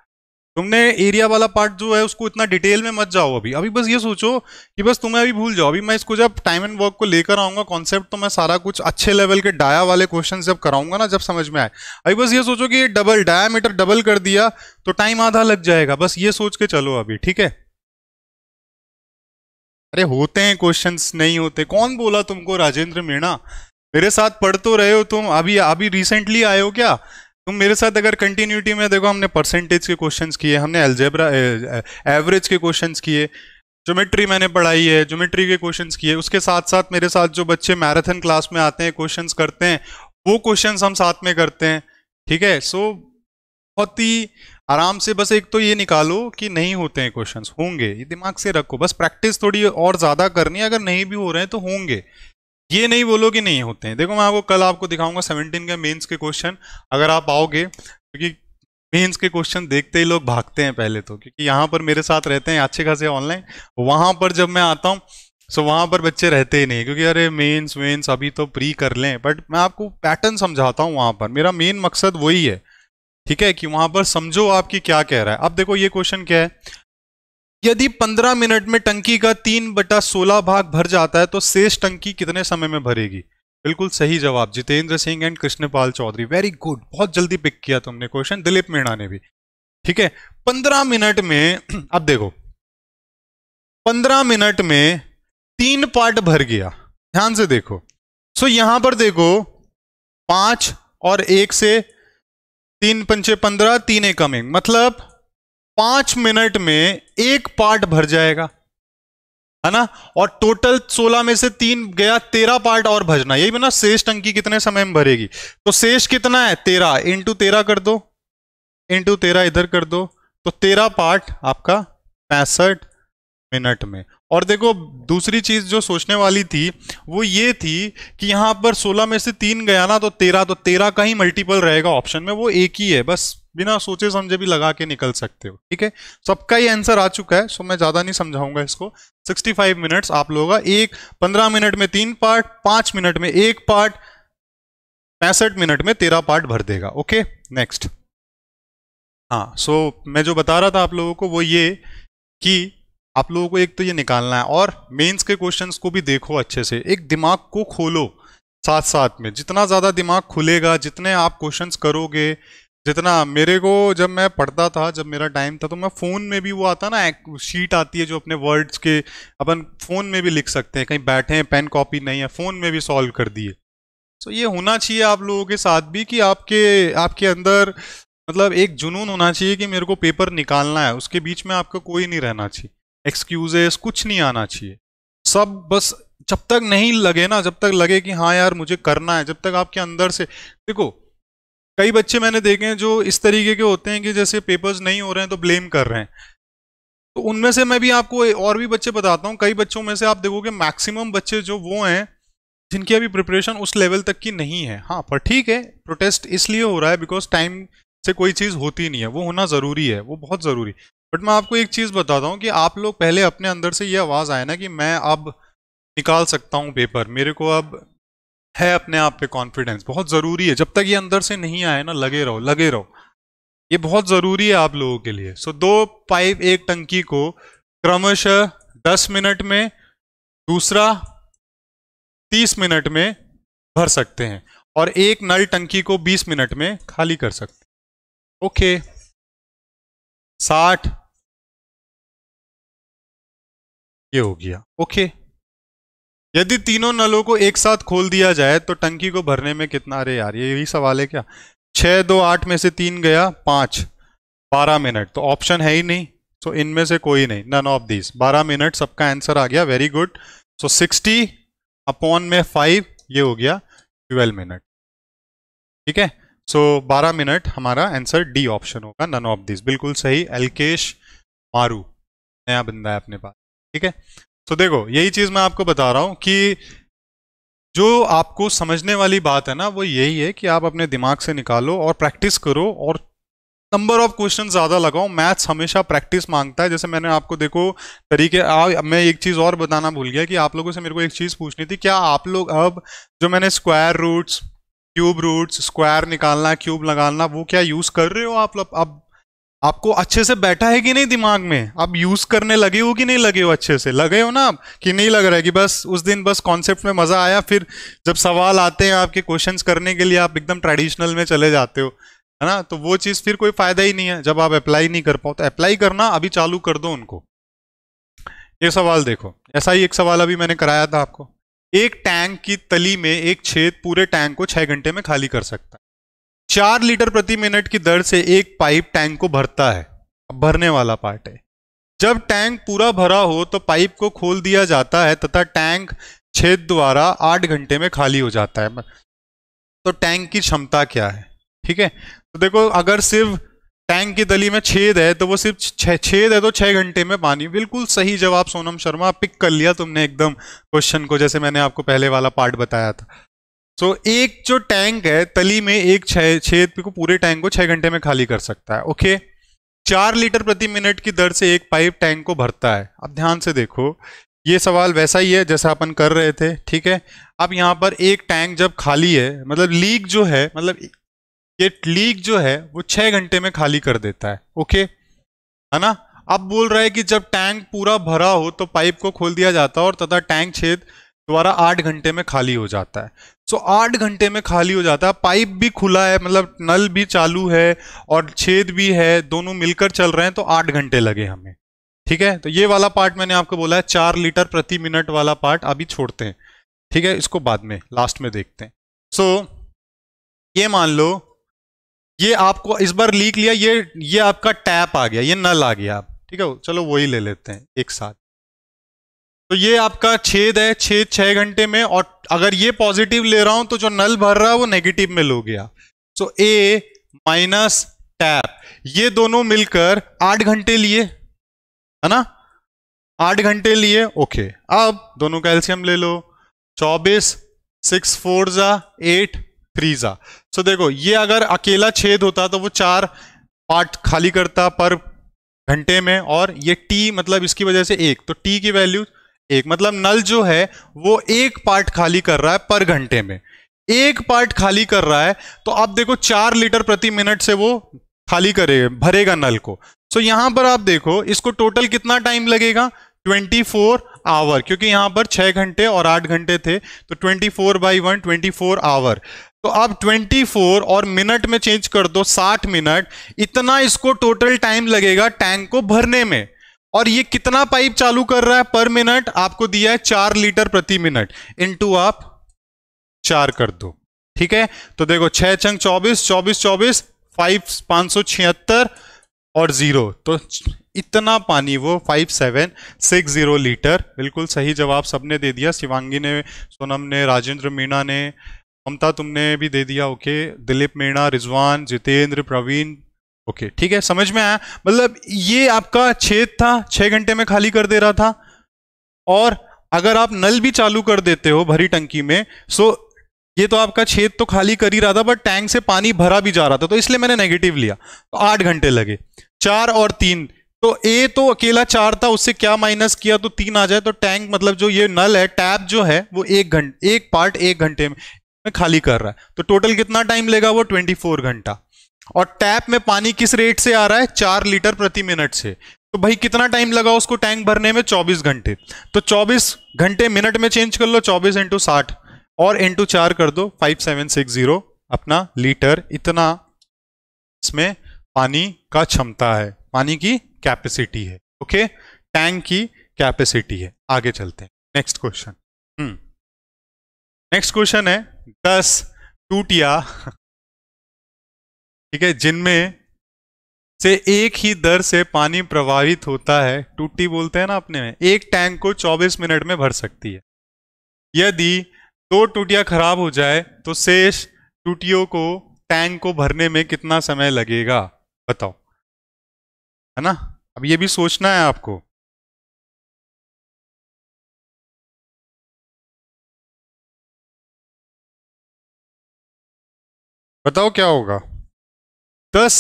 Speaker 2: तुमने एरिया वाला पार्ट जो है उसको इतना डिटेल में मत जाओ अभी अभी बस ये सोचो कि बस तुम्हें अभी भूल जाओ अभी मैं इसको जब टाइम एंड वर्क को लेकर आऊंगा कॉन्सेप्ट तो मैं सारा कुछ अच्छे लेवल के डाया वाले क्वेश्चन जब कराऊंगा ना जब समझ में आए अभी बस ये सोचो कि ये डबल डायामीटर डबल कर दिया तो टाइम आधा लग जाएगा बस ये सोच के चलो अभी ठीक है अरे होते हैं क्वेश्चन नहीं होते कौन बोला तुमको राजेंद्र मीणा मेरे साथ पढ़ तो रहे हो तुम अभी अभी रिसेंटली आए हो क्या तुम मेरे साथ अगर कंटिन्यूटी में देखो हमने परसेंटेज के क्वेश्चंस किए हमने एल्जेब्रा एवरेज के क्वेश्चंस किए ज्योमेट्री मैंने पढ़ाई है ज्योमेट्री के क्वेश्चंस किए उसके साथ साथ मेरे साथ जो बच्चे मैराथन क्लास में आते हैं क्वेश्चंस करते हैं वो क्वेश्चंस हम साथ में करते हैं ठीक है सो बहुत ही आराम से बस एक तो ये निकालो कि नहीं होते हैं क्वेश्चंस होंगे ये दिमाग से रखो बस प्रैक्टिस थोड़ी और ज़्यादा करनी है अगर नहीं भी हो रहे हैं तो होंगे ये नहीं बोलो कि नहीं होते हैं देखो मैं आपको कल आपको दिखाऊंगा सेवनटीन के मेंस के क्वेश्चन अगर आप आओगे क्योंकि मेंस के क्वेश्चन देखते ही लोग भागते हैं पहले तो क्योंकि यहाँ पर मेरे साथ रहते हैं अच्छे खासे ऑनलाइन वहाँ पर जब मैं आता हूँ सो वहाँ पर बच्चे रहते ही नहीं क्योंकि अरे मेन्स वेन्स अभी तो प्री कर लें बट मैं आपको पैटर्न समझाता हूँ वहाँ पर मेरा मेन मकसद वही है ठीक है कि वहाँ पर समझो आपकी क्या कह रहा है अब देखो ये क्वेश्चन क्या है यदि 15 मिनट में टंकी का तीन बटा सोलह भाग भर जाता है तो शेष टंकी कितने समय में भरेगी बिल्कुल सही जवाब Jitendra Singh and Krishnapal Chaudhary very good बहुत जल्दी पिक किया तुमने क्वेश्चन दिलीप मीणा ने भी ठीक है 15 मिनट में <clears throat> अब देखो 15 मिनट में तीन पार्ट भर गया ध्यान से देखो सो यहां पर देखो पांच और एक से तीन पंचे पंद्रह तीन एक मतलब पांच मिनट में एक पार्ट भर जाएगा है ना और टोटल सोलह में से तीन गया तेरह पार्ट और भरना यही बना शेष टंकी कितने समय में भरेगी तो शेष कितना है तेरह इंटू तेरह कर दो इंटू तेरह इधर कर दो तो तेरह पार्ट आपका पैंसठ मिनट में और देखो दूसरी चीज जो सोचने वाली थी वो ये थी कि यहाँ पर 16 में से तीन गया ना तो 13 तो तेरह का ही मल्टीपल रहेगा ऑप्शन में वो एक ही है बस बिना सोचे समझे भी लगा के निकल सकते हो ठीक है सबका ही आंसर आ चुका है सो मैं ज़्यादा नहीं समझाऊंगा इसको 65 मिनट्स आप लोगों का एक 15 मिनट में तीन पार्ट पांच मिनट में एक पार्ट पैंसठ मिनट में तेरह पार्ट भर देगा ओके नेक्स्ट हाँ सो मैं जो बता रहा था आप लोगों को वो ये कि आप लोगों को एक तो ये निकालना है और मेंस के क्वेश्चंस को भी देखो अच्छे से एक दिमाग को खोलो साथ साथ में जितना ज़्यादा दिमाग खुलेगा जितने आप क्वेश्चंस करोगे जितना मेरे को जब मैं पढ़ता था जब मेरा टाइम था तो मैं फ़ोन में भी वो आता ना एक शीट आती है जो अपने वर्ड्स के अपन फ़ोन में भी लिख सकते हैं कहीं बैठे हैं पेन कॉपी नहीं है फ़ोन में भी सॉल्व कर दिए तो ये होना चाहिए आप लोगों के साथ भी कि आपके आपके अंदर मतलब एक जुनून होना चाहिए कि मेरे को पेपर निकालना है उसके बीच में आपको कोई नहीं रहना चाहिए एक्सक्यूजेस कुछ नहीं आना चाहिए सब बस जब तक नहीं लगे ना जब तक लगे कि हाँ यार मुझे करना है जब तक आपके अंदर से देखो कई बच्चे मैंने देखे हैं जो इस तरीके के होते हैं कि जैसे पेपर्स नहीं हो रहे हैं तो ब्लेम कर रहे हैं तो उनमें से मैं भी आपको और भी बच्चे बताता हूँ कई बच्चों में से आप देखोगे मैक्सिमम बच्चे जो वो हैं जिनकी अभी प्रिपरेशन उस लेवल तक की नहीं है हाँ पर ठीक है प्रोटेस्ट इसलिए हो रहा है बिकॉज टाइम से कोई चीज़ होती नहीं है वो होना ज़रूरी है वो बहुत ज़रूरी बट मैं आपको एक चीज़ बताता हूँ कि आप लोग पहले अपने अंदर से ये आवाज़ आए ना कि मैं अब निकाल सकता हूँ पेपर मेरे को अब है अपने आप पे कॉन्फिडेंस बहुत ज़रूरी है जब तक ये अंदर से नहीं आए ना लगे रहो लगे रहो ये बहुत ज़रूरी है आप लोगों के लिए सो दो पाइप एक टंकी को क्रमशः दस मिनट में दूसरा तीस मिनट में भर सकते हैं और एक नल टंकी को बीस मिनट में खाली
Speaker 1: कर सकते हैं ओके साठ ये हो गया ओके यदि तीनों नलों
Speaker 2: को एक साथ खोल दिया जाए तो टंकी को भरने में कितना अरे यार ये यही सवाल है क्या छः दो आठ में से तीन गया पाँच बारह मिनट तो ऑप्शन है ही नहीं सो so, इनमें से कोई नहीं नन ऑफ दिस बारह मिनट सबका आंसर आ गया very good so sixty upon में फाइव ये हो गया ट्वेल्व मिनट ठीक है सो बारह मिनट हमारा आंसर डी ऑप्शन होगा नन ऑफ दिस बिल्कुल सही एलकेश मारू नया बंदा है अपने पास ठीक है तो देखो यही चीज मैं आपको बता रहा हूं कि जो आपको समझने वाली बात है ना वो यही है कि आप अपने दिमाग से निकालो और प्रैक्टिस करो और नंबर ऑफ क्वेश्चन ज़्यादा लगाओ मैथ्स हमेशा प्रैक्टिस मांगता है जैसे मैंने आपको देखो तरीके आ, मैं एक चीज़ और बताना भूल गया कि आप लोगों से मेरे को एक चीज़ पूछनी थी क्या आप लोग अब जो मैंने square roots cube roots square निकालना क्यूब लगाना वो क्या यूज़ कर रहे हो आप लोग अब आपको अच्छे से बैठा है कि नहीं दिमाग में आप यूज करने लगे हो कि नहीं लगे हो अच्छे से लगे हो ना आप कि नहीं लग रहा है कि बस उस दिन बस कॉन्सेप्ट में मजा आया फिर जब सवाल आते हैं आपके क्वेश्चन करने के लिए आप एकदम ट्रेडिशनल में चले जाते हो है ना तो वो चीज़ फिर कोई फायदा ही नहीं है जब आप अप्लाई नहीं कर पाओ तो अप्लाई करना अभी चालू कर दो उनको ये सवाल देखो ऐसा ही एक सवाल अभी मैंने कराया था आपको एक टैंक की तली में एक छेद पूरे टैंक को छः घंटे में खाली कर सकता है चार लीटर प्रति मिनट की दर से एक पाइप टैंक को भरता है भरने वाला पार्ट है जब टैंक पूरा भरा हो तो पाइप को खोल दिया जाता है तथा टैंक छेद द्वारा आठ घंटे में खाली हो जाता है तो टैंक की क्षमता क्या है ठीक है तो देखो अगर सिर्फ टैंक की दली में छेद है तो वो सिर्फ छेद है तो छह घंटे में पानी बिल्कुल सही जवाब सोनम शर्मा पिक कर लिया तुमने एकदम क्वेश्चन को जैसे मैंने आपको पहले वाला पार्ट बताया था सो so, एक जो टैंक है तली में एक छेद को पूरे टैंक को छह घंटे में खाली कर सकता है ओके चार लीटर प्रति मिनट की दर से एक पाइप टैंक को भरता है अब ध्यान से देखो ये सवाल वैसा ही है जैसा अपन कर रहे थे ठीक है अब यहाँ पर एक टैंक जब खाली है मतलब लीक जो है मतलब ये लीक जो है वो छह घंटे में खाली कर देता है ओके है ना अब बोल रहा है कि जब टैंक पूरा भरा हो तो पाइप को खोल दिया जाता है और तथा टैंक छेद द्वारा आठ घंटे में खाली हो जाता है सो so, आठ घंटे में खाली हो जाता है पाइप भी खुला है मतलब नल भी चालू है और छेद भी है दोनों मिलकर चल रहे हैं तो आठ घंटे लगे हमें ठीक है तो ये वाला पार्ट मैंने आपको बोला है चार लीटर प्रति मिनट वाला पार्ट अभी छोड़ते हैं ठीक है इसको बाद में लास्ट में देखते हैं सो so, ये मान लो ये आपको इस बार लीक लिया ये ये आपका टैप आ गया ये नल आ गया आप ठीक है चलो वही ले लेते हैं एक साथ तो ये आपका छेद है छेद छह घंटे में और अगर ये पॉजिटिव ले रहा हूं तो जो नल भर रहा है वो नेगेटिव में लो गया सो ए माइनस टैप ये दोनों मिलकर आठ घंटे लिए है ना आठ घंटे लिए ओके अब दोनों का एल्सियम ले लो चौबीस सिक्स फोर जा एट थ्री जा सो देखो ये अगर अकेला छेद होता तो वो चार पार्ट खाली करता पर घंटे में और ये टी मतलब इसकी वजह से एक तो टी की वैल्यू एक मतलब नल जो है वो एक पार्ट खाली कर रहा है पर घंटे में एक पार्ट खाली कर रहा है तो आप देखो चार लीटर प्रति मिनट से वो खाली करेगा भरेगा नल को सो so, यहां पर आप देखो इसको टोटल कितना टाइम लगेगा 24 फोर आवर क्योंकि यहां पर छह घंटे और आठ घंटे थे तो 24 four by one twenty four hour तो आप 24 और मिनट में चेंज कर दो 60 मिनट इतना इसको टोटल टाइम लगेगा टैंक को भरने में और ये कितना पाइप चालू कर रहा है पर मिनट आपको दिया है चार लीटर प्रति मिनट इनटू आप चार कर दो ठीक है तो देखो छह चंग चौबीस चौबीस चौबीस फाइव पांच सौ छिहत्तर और जीरो तो इतना पानी वो five seven six zero litre बिल्कुल सही जवाब सबने दे दिया शिवांगी ने सोनम ने राजेंद्र मीणा ने ममता तुमने भी दे दिया ओके दिलीप मीणा रिजवान जितेंद्र प्रवीण ओके ठीक है समझ में आया मतलब ये आपका छेद था छह घंटे में खाली कर दे रहा था और अगर आप नल भी चालू कर देते हो भरी टंकी में सो ये तो आपका छेद तो खाली कर ही रहा था बट टैंक से पानी भरा भी जा रहा था तो इसलिए मैंने नेगेटिव लिया तो आठ घंटे लगे चार और तीन तो ए तो अकेला चार था उससे क्या माइनस किया तो तीन आ जाए तो टैंक मतलब जो ये नल है टैप जो है वो एक घंटे एक पार्ट एक घंटे में खाली कर रहा है तो टोटल कितना टाइम लेगा वो ट्वेंटी फोर घंटा और टैप में पानी किस रेट से आ रहा है चार लीटर प्रति मिनट से तो भाई कितना टाइम लगा उसको टैंक भरने में 24 घंटे तो 24 घंटे मिनट में चेंज कर लो 24 इंटू साठ और इंटू चार कर दो 5760 अपना लीटर इतना इसमें पानी का क्षमता है पानी की कैपेसिटी है ओके
Speaker 1: टैंक की कैपेसिटी है आगे चलते हैं नेक्स्ट क्वेश्चन नेक्स्ट क्वेश्चन है दस टूटिया
Speaker 2: ठीक है जिनमें से एक ही दर से पानी प्रवाहित होता है टूटी बोलते हैं ना अपने में एक टैंक को 24 मिनट में भर सकती है यदि दो टूटियां खराब हो जाए तो शेष टूटियों को टैंक को भरने में कितना
Speaker 1: समय लगेगा बताओ है ना अब ये भी सोचना है आपको बताओ क्या होगा Thus,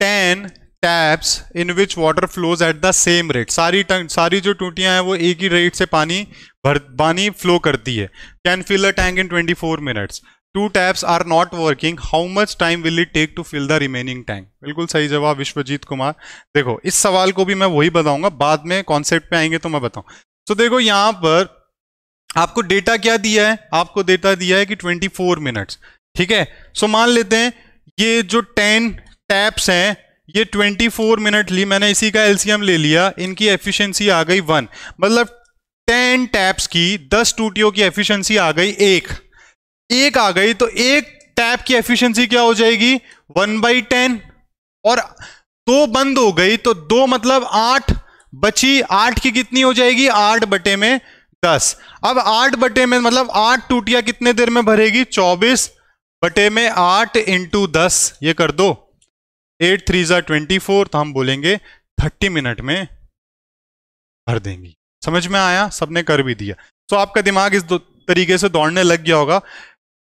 Speaker 1: ten taps in
Speaker 2: which water flows at the same rate sorry tongue सारी जो टूटियां हैं वो एक ही रेट से पानी भर पानी फ्लो करती है can fill a tank in twenty four minutes two taps are not working how much time will it take to fill the remaining tank बिल्कुल सही जवाब विश्वजीत कुमार देखो इस सवाल को भी मैं वही बताऊंगा बाद में कॉन्सेप्ट पे आएंगे तो मैं बताऊं तो so, देखो यहां पर आपको डेटा क्या दिया है आपको डेटा दिया है कि ट्वेंटी फोर मिनट्स ठीक है सो मान लेते हैं ये जो टेन टैप्स हैं ये 24 मिनट ली मैंने इसी का एलसीएम ले लिया इनकी एफिशिएंसी आ गई वन मतलब 10 टैप्स की 10 टूटियों की एफिशिएंसी आ गई एक एक आ गई तो एक टैप की एफिशिएंसी क्या हो जाएगी वन बाई टेन और दो बंद हो गई तो दो मतलब आठ बची आठ की कितनी हो जाएगी आठ बटे में दस अब आठ बटे में मतलब आठ टूटिया कितने देर में भरेगी चौबीस बटे में आठ इंटू दस ये कर दो एट थ्री ज़ा ट्वेंटी फोर तो हम बोलेंगे थर्टी मिनट में भर देंगी समझ में आया सबने कर भी दिया सो तो आपका दिमाग इस तरीके से दौड़ने लग गया होगा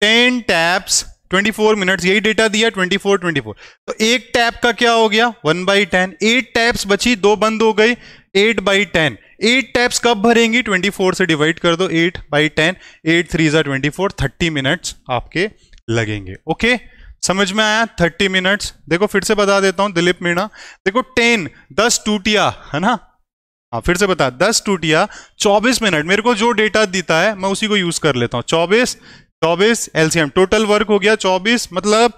Speaker 2: टेन टैप्स 24 मिनट्स यही डेटा दिया 24 24 तो एक टैप का क्या हो गया one by ten eight taps बची दो बंद हो गई eight by ten eight taps कब भरेंगी 24 से डिवाइड कर दो eight by ten eight three ज़ा ट्वेंटी फोर थर्टी मिनट्स आपके लगेंगे ओके समझ में आया थर्टी मिनट्स देखो फिर से बता देता हूं दिलीप मीणा देखो टेन दस टूटिया है ना हाँ फिर से बता दस टूटिया चौबीस मिनट मेरे को जो डेटा देता है मैं उसी को यूज कर लेता हूं चौबीस चौबीस एलसीएम टोटल वर्क हो गया चौबीस मतलब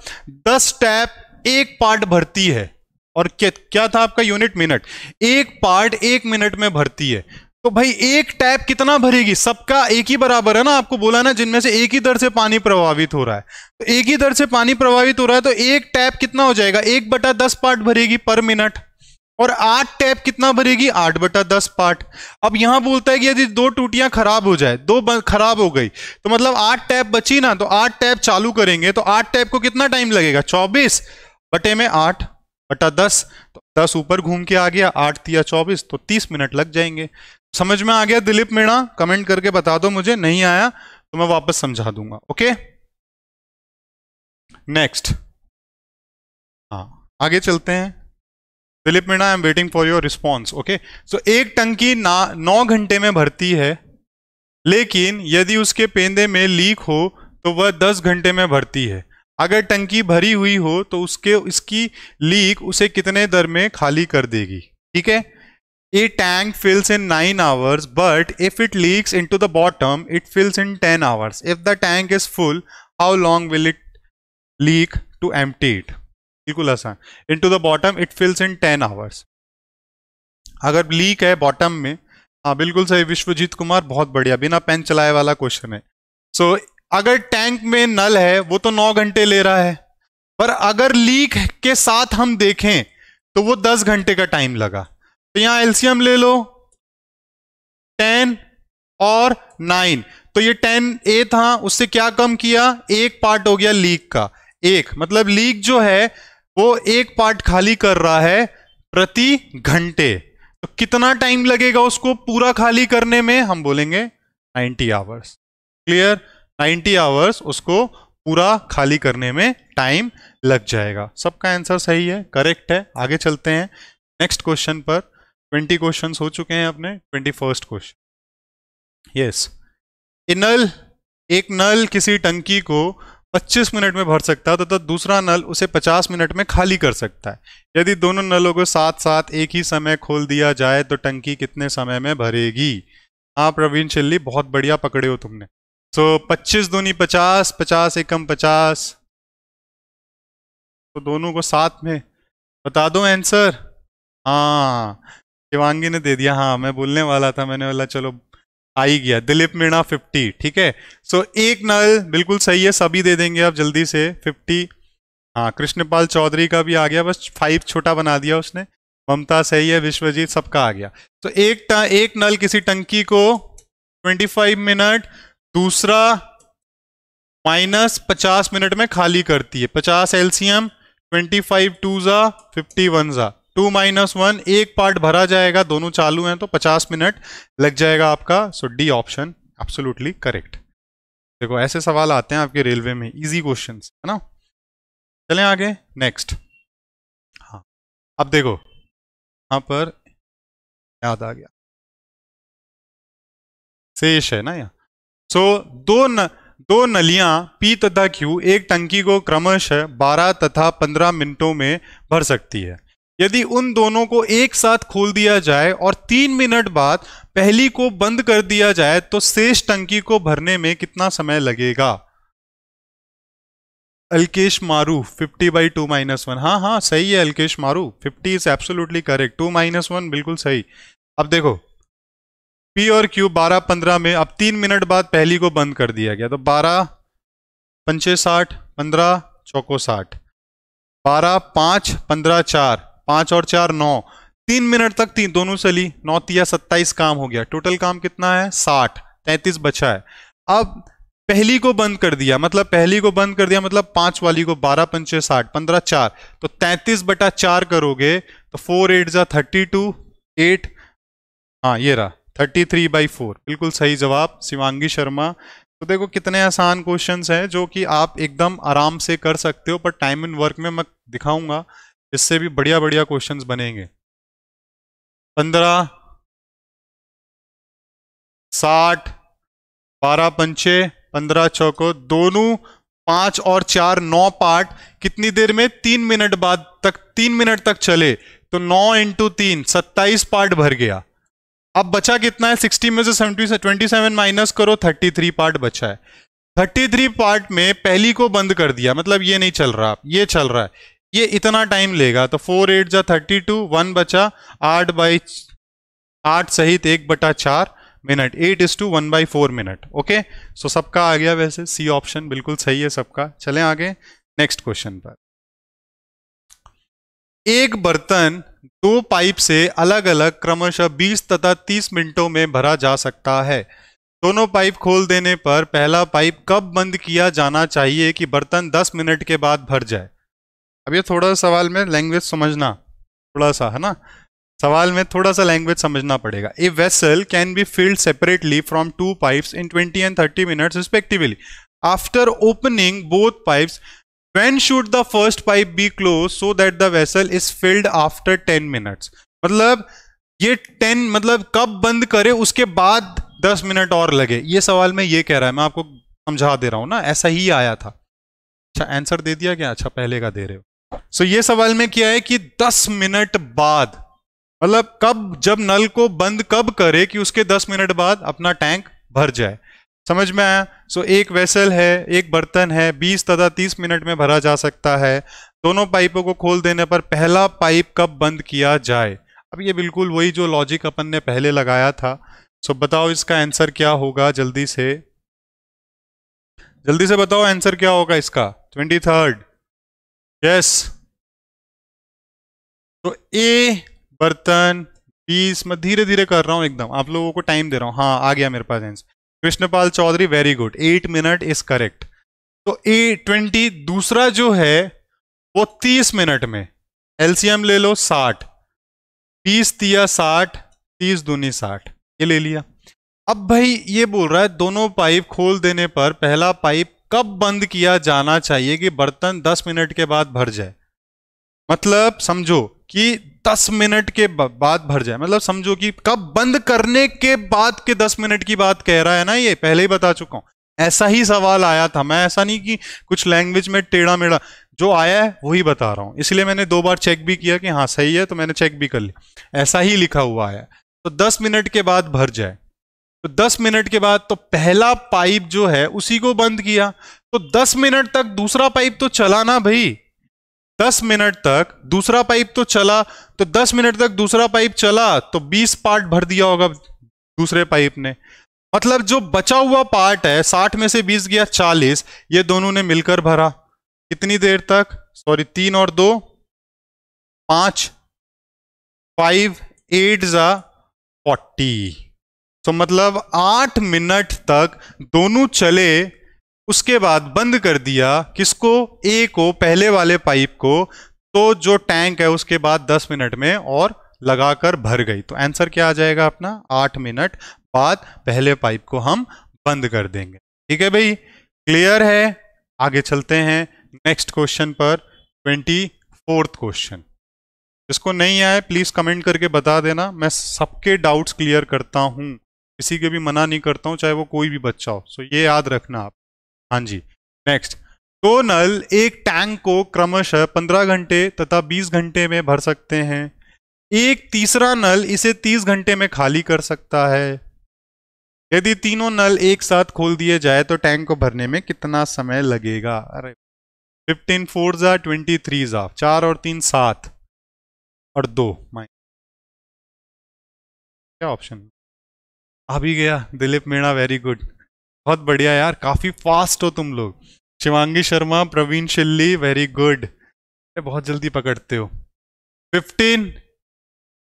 Speaker 2: दस टैप एक पार्ट भरती है और क्या क्या था आपका यूनिट मिनट एक पार्ट एक मिनट में भरती है तो भाई एक टैप कितना भरेगी सबका एक ही बराबर है ना आपको बोला ना जिनमें से एक ही दर से पानी प्रभावित हो रहा है तो एक ही दर से पानी प्रभावित हो रहा है तो एक टैप कितना हो जाएगा एक बटा दस पार्ट भरेगी पर मिनट और आठ टैप कितना भरेगी आठ बटा दस पार्ट अब यहां बोलता है कि यदि दो टूटियां खराब हो जाए दो खराब हो गई तो मतलब आठ टैप बची ना तो आठ टैप चालू करेंगे तो आठ टैप को कितना टाइम लगेगा चौबीस बटे में आठ बटा दस तो दस ऊपर घूम के आ गया आठ या चौबीस तो तीस मिनट लग जाएंगे समझ में आ गया दिलीप मीणा कमेंट करके बता
Speaker 1: दो मुझे नहीं आया तो मैं वापस समझा दूंगा ओके नेक्स्ट हाँ आगे चलते हैं Dilip Meena I am waiting
Speaker 2: for your response okay so एक टंकी ना नौ घंटे में भरती है लेकिन यदि उसके पेंदे में लीक हो तो वह दस घंटे में भरती है अगर टंकी भरी हुई हो तो उसके इसकी लीक उसे कितने दर में खाली कर देगी ठीक है A tank fills in 9 hours, but if it leaks into the bottom, it fills in 10 hours. If the tank is full, how long will it leak to empty it? बिल्कुल आसान into the bottom it fills in ten hours अगर leak है bottom में हाँ बिल्कुल सही विश्वजीत कुमार बहुत बढ़िया बिना पेन चलाए वाला क्वेश्चन है सो so, अगर टैंक में नल है वो तो नौ घंटे ले रहा है पर अगर लीक के साथ हम देखें तो वो दस घंटे का टाइम लगा तो यहां एलसीएम ले लो टेन और नाइन तो ये टेन ए था उससे क्या कम किया एक पार्ट हो गया लीक का एक मतलब लीक जो है वो एक पार्ट खाली कर रहा है प्रति घंटे तो कितना टाइम लगेगा उसको पूरा खाली करने में हम बोलेंगे 90 आवर्स क्लियर 90 आवर्स उसको पूरा खाली करने में टाइम लग जाएगा सबका आंसर सही है करेक्ट है आगे चलते हैं नेक्स्ट क्वेश्चन पर ट्वेंटी क्वेश्चन हो चुके हैं अपने ट्वेंटी फर्स्ट क्वेश्चन यस नल एक नल किसी टंकी को 25 मिनट में भर सकता है तथा तो दूसरा नल उसे 50 मिनट में खाली कर सकता है यदि दोनों नलों को साथ साथ एक ही समय खोल दिया जाए तो टंकी कितने समय में भरेगी हाँ प्रवीण चिल्ली बहुत बढ़िया पकड़े हो तुमने सो so, 25 दूनी 50 50 एकम 50 तो दोनों को साथ में बता दो आंसर हाँ शिवांगी ने दे दिया हाँ मैं बोलने वाला था मैंने बोला चलो आई गया दिलीप मीणा फिफ्टी ठीक है सो एक नल बिल्कुल सही है सभी दे देंगे आप जल्दी से फिफ्टी हाँ कृष्णपाल चौधरी का भी आ गया बस फाइव छोटा बना दिया उसने ममता सही है विश्वजीत सबका आ गया तो एक एक नल किसी टंकी को 25 मिनट दूसरा माइनस पचास मिनट में खाली करती है पचास एलसीएम ट्वेंटी फाइव टू जा फिफ्टी वन जा टू माइनस वन एक पार्ट भरा जाएगा दोनों चालू हैं तो पचास मिनट लग जाएगा आपका so D option absolutely correct देखो ऐसे सवाल आते हैं आपके रेलवे में इजी क्वेश्चन है ना
Speaker 1: चलें आगे नेक्स्ट हाँ अब देखो यहाँ पर याद आ गया शेष है ना यहाँ सो so, दो न, दो नलियां पी तथा क्यू एक टंकी को क्रमशः
Speaker 2: 12 तथा 15 मिनटों में भर सकती है यदि उन दोनों को एक साथ खोल दिया जाए और तीन मिनट बाद पहली को बंद कर दिया जाए तो शेष टंकी को भरने में कितना समय लगेगा Alkesh Maru 50 by two minus one हाँ हाँ सही है Alkesh Maru 50 is absolutely correct two minus one बिल्कुल सही अब देखो पी और क्यू 12 15 में अब तीन मिनट बाद पहली को बंद कर दिया गया तो 12 पंचे साठ पंद्रह चौको साठ बारह पांच पंद्रह चार पांच और चार नौ तीन मिनट तक तीन दोनों से ली नौ तिया सत्ताईस काम हो गया टोटल काम कितना है साठ तैतीस बचा है अब पहली को बंद कर दिया मतलब पहली को बंद कर दिया मतलब पांच वाली को बारह पंचे साठ पंद्रह चार तो तैतीस बटा चार करोगे तो फोर एट जा थर्टी टू एट हाँ ये रहा थर्टी थ्री बाई फोर बिल्कुल सही जवाब शिवांगी शर्मा तो देखो कितने आसान क्वेश्चन हैं जो कि आप एकदम आराम से कर सकते हो पर टाइम एंड वर्क में मैं दिखाऊंगा इससे भी बढ़िया बढ़िया क्वेश्चंस बनेंगे पंद्रह साठ बारह पंचे पंद्रह चौको दोनों पांच और चार नौ पार्ट कितनी देर में तीन मिनट बाद तक तीन मिनट तक चले तो नौ इंटू तीन सत्ताईस पार्ट भर गया अब बचा कितना है सिक्सटी में से सेवेंटी से ट्वेंटी सेवन माइनस करो थर्टी थ्री पार्ट बचा है थर्टी थ्री पार्ट में पहली को बंद कर दिया मतलब ये नहीं चल रहा ये चल रहा है ये इतना टाइम लेगा तो फोर एट जा थर्टी टू वन बचा आठ बाई आठ सहित एक बटा चार minute eight is two one by four minute okay so सबका आ गया वैसे सी ऑप्शन बिल्कुल सही है सबका चले आगे नेक्स्ट क्वेश्चन पर एक बर्तन दो पाइप से अलग अलग क्रमशः 20 तथा 30 मिनटों में भरा जा सकता है दोनों पाइप खोल देने पर पहला पाइप कब बंद किया जाना चाहिए कि बर्तन 10 मिनट के बाद भर जाए अब ये थोड़ा सा सवाल में लैंग्वेज समझना थोड़ा सा है ना सवाल में थोड़ा सा लैंग्वेज समझना पड़ेगा a vessel can be filled separately from two pipes in 20 and 30 minutes respectively after opening both pipes when should the first pipe be close so that the vessel is filled after 10 minutes मतलब ये 10 मतलब कब बंद करे उसके बाद 10 minute और लगे ये सवाल में ये कह रहा है मैं आपको समझा दे रहा हूं ना ऐसा ही आया था अच्छा आंसर दे दिया क्या अच्छा पहले का दे रहे हो सो so ये सवाल में क्या है कि 10 मिनट बाद मतलब कब जब नल को बंद कब करे कि उसके 10 मिनट बाद अपना टैंक भर जाए समझ में आया सो so, एक वेसल है एक बर्तन है 20 तथा 30 मिनट में भरा जा सकता है दोनों पाइपों को खोल देने पर पहला पाइप कब बंद किया जाए अब ये बिल्कुल वही जो लॉजिक अपन ने पहले लगाया था सो so, बताओ इसका आंसर क्या होगा जल्दी
Speaker 1: से जल्दी से बताओ आंसर क्या होगा इसका ट्वेंटी थर्ड यस तो ए बर्तन
Speaker 2: बीस मैं धीरे धीरे कर रहा हूं एकदम आप लोगों को टाइम दे रहा हूं हाँ आ गया मेरे पास एंस Krishnapal Chaudhary very good eight minute is correct तो ए ट्वेंटी दूसरा जो है वो तीस मिनट में एलसीएम ले लो साठ तीस तिया साठ तीस दूनी साठ ये ले लिया अब भाई ये बोल रहा है दोनों पाइप खोल देने पर पहला पाइप कब बंद किया जाना चाहिए कि बर्तन 10 मिनट के बाद भर जाए मतलब समझो कि 10 मिनट के बाद भर जाए मतलब समझो कि कब बंद करने के बाद के 10 मिनट की बात कह रहा है ना ये पहले ही बता चुका हूं ऐसा ही सवाल आया था मैं ऐसा नहीं कि कुछ लैंग्वेज में टेढ़ा मेढ़ा जो आया है वही बता रहा हूं इसलिए मैंने दो बार चेक भी किया कि हाँ सही है तो मैंने चेक भी कर लिया ऐसा ही लिखा हुआ आया तो दस मिनट के बाद भर जाए तो 10 मिनट के बाद तो पहला पाइप जो है उसी को बंद किया तो 10 मिनट तक दूसरा पाइप तो चला ना भाई 10 मिनट तक दूसरा पाइप तो चला तो 10 मिनट तक दूसरा पाइप चला तो 20 पार्ट भर दिया होगा दूसरे पाइप ने मतलब जो बचा हुआ पार्ट है 60 में से 20 गया 40 ये दोनों ने मिलकर भरा कितनी देर तक सॉरी तीन और दो पांच फाइव एट जा फोर्टी तो मतलब आठ मिनट तक दोनों चले उसके बाद बंद कर दिया किसको ए को पहले वाले पाइप को तो जो टैंक है उसके बाद दस मिनट में और लगाकर भर गई तो आंसर क्या आ जाएगा अपना आठ मिनट बाद पहले पाइप को हम बंद कर देंगे ठीक है भाई क्लियर है आगे चलते हैं नेक्स्ट क्वेश्चन पर ट्वेंटी फोर्थ क्वेश्चन जिसको नहीं आए प्लीज कमेंट करके बता देना मैं सबके डाउट्स क्लियर करता हूं किसी के भी मना नहीं करता हूँ चाहे वो कोई भी बच्चा हो सो ये याद रखना आप हाँ जी नेक्स्ट दो नल एक टैंक को क्रमशः पंद्रह घंटे तथा बीस घंटे में भर सकते हैं एक तीसरा नल इसे तीस घंटे में खाली कर सकता है यदि तीनों नल एक साथ खोल दिए जाए तो टैंक को भरने में कितना समय लगेगा अरे फिफ्टीन फोर
Speaker 1: जा ट्वेंटी थ्री जा चार और तीन सात और दो माइन क्या ऑप्शन अभी गया दिलीप मीणा वेरी गुड
Speaker 2: बहुत बढ़िया यार काफ़ी फास्ट हो तुम लोग शिवांगी शर्मा प्रवीण शिल्ली वेरी गुड बहुत जल्दी पकड़ते हो फिफ्टीन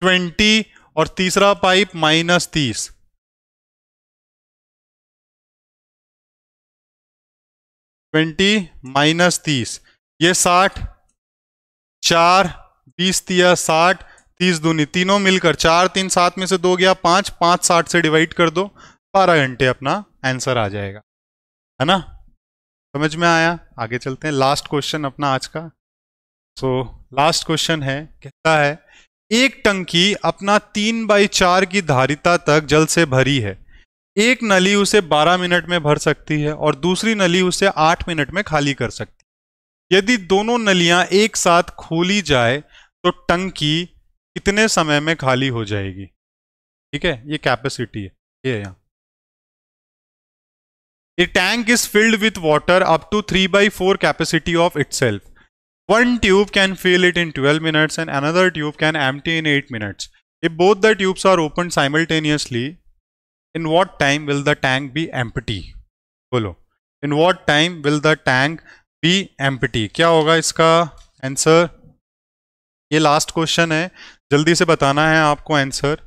Speaker 2: ट्वेंटी
Speaker 1: और तीसरा पाइप माइनस तीस ट्वेंटी माइनस तीस ये साठ चार बीस तिया साठ तीस दूनी तीनों
Speaker 2: मिलकर चार तीन सात में से दो गया पांच पांच साठ से डिवाइड कर दो बारह घंटे अपना आंसर आ जाएगा है ना समझ में आया आगे चलते हैं लास्ट क्वेश्चन अपना आज का सो लास्ट क्वेश्चन है कहता है एक टंकी अपना तीन बाई चार की धारिता तक जल से भरी है एक नली उसे 12 मिनट में भर सकती है और दूसरी नली उसे 8 मिनट में खाली कर सकती है यदि दोनों नलियां एक साथ खोली जाए तो टंकी कितने समय में खाली हो जाएगी ठीक है ये कैपेसिटी है ये है यहाँ a tank is filled with water up to three by four capacity of itself one tube can fill it in twelve minutes and another tube can empty in eight minutes if both the tubes are open simultaneously in what time will the tank be empty बोलो in what time will the tank be empty क्या होगा इसका answer ये last question है जल्दी से बताना है आपको आंसर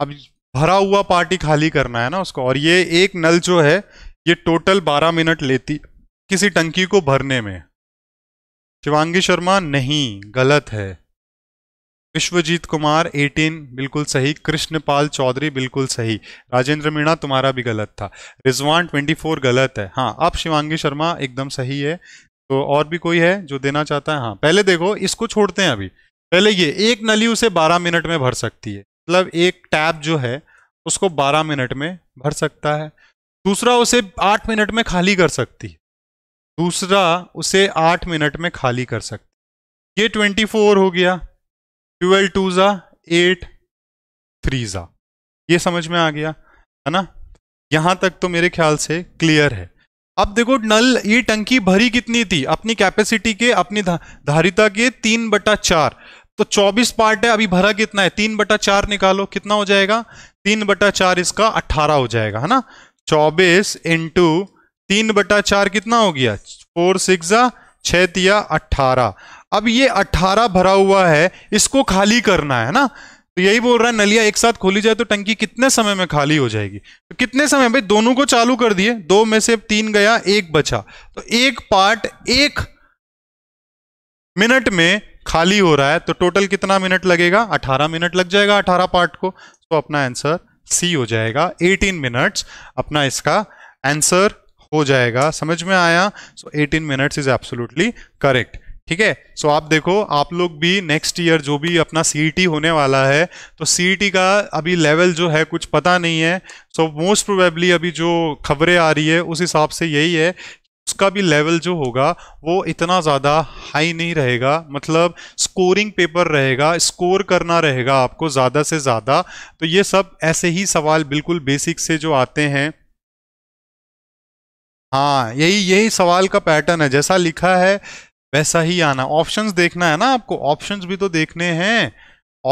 Speaker 2: अब भरा हुआ पार्टी खाली करना है ना उसको और ये एक नल जो है ये टोटल 12 मिनट लेती किसी टंकी को भरने में शिवांगी शर्मा नहीं गलत है विश्वजीत कुमार 18 बिल्कुल सही कृष्णपाल चौधरी बिल्कुल सही राजेंद्र मीणा तुम्हारा भी गलत था रिजवान 24 गलत है हाँ अब शिवांगी शर्मा एकदम सही है तो और भी कोई है जो देना चाहता है हाँ पहले देखो इसको छोड़ते हैं अभी पहले ये एक नली उसे 12 मिनट में भर सकती है मतलब एक टैब जो है उसको 12 मिनट में भर सकता है दूसरा उसे 8 मिनट में खाली कर सकती है दूसरा उसे 8 मिनट में खाली कर सकती है ये 24 हो गया ट्वेल्व टू ज़ा एट थ्री ज़ा ये समझ में आ गया है ना यहाँ तक तो मेरे ख्याल से क्लियर है अब देखो नल ये टंकी भरी कितनी थी अपनी कैपेसिटी के अपनी धारिता के तीन बटा चार तो 24 पार्ट है अभी भरा कितना है तीन बटा चार निकालो कितना हो जाएगा तीन बटा चार इसका 18 हो जाएगा है ना 24 इंटू तीन बटा चार कितना हो गया फोर सिक्स छिया अट्ठारह अब ये अट्ठारह भरा हुआ है इसको खाली करना है ना तो यही बोल रहा है नलिया एक साथ खोली जाए तो टंकी कितने समय में खाली हो जाएगी तो कितने समय भाई दोनों को चालू कर दिए दो में से तीन गया एक बचा तो एक पार्ट एक मिनट में खाली हो रहा है तो टोटल कितना मिनट लगेगा 18 मिनट लग जाएगा 18 पार्ट को तो अपना आंसर सी हो जाएगा 18 मिनट्स अपना इसका आंसर हो जाएगा समझ में आया so so, 18 minutes is absolutely correct ठीक है सो आप देखो आप लोग भी नेक्स्ट ईयर जो भी अपना सी e होने वाला है तो सी e का अभी लेवल जो है कुछ पता नहीं है सो मोस्ट प्रोबेबली अभी जो खबरें आ रही है उस हिसाब से यही है उसका भी लेवल जो होगा वो इतना ज़्यादा हाई नहीं रहेगा मतलब स्कोरिंग पेपर रहेगा स्कोर करना रहेगा आपको ज़्यादा से ज़्यादा तो ये सब ऐसे ही सवाल बिल्कुल बेसिक से जो आते हैं हाँ यही यही सवाल का पैटर्न है जैसा लिखा है वैसा ही आना ऑप्शंस देखना है ना आपको ऑप्शंस भी तो देखने हैं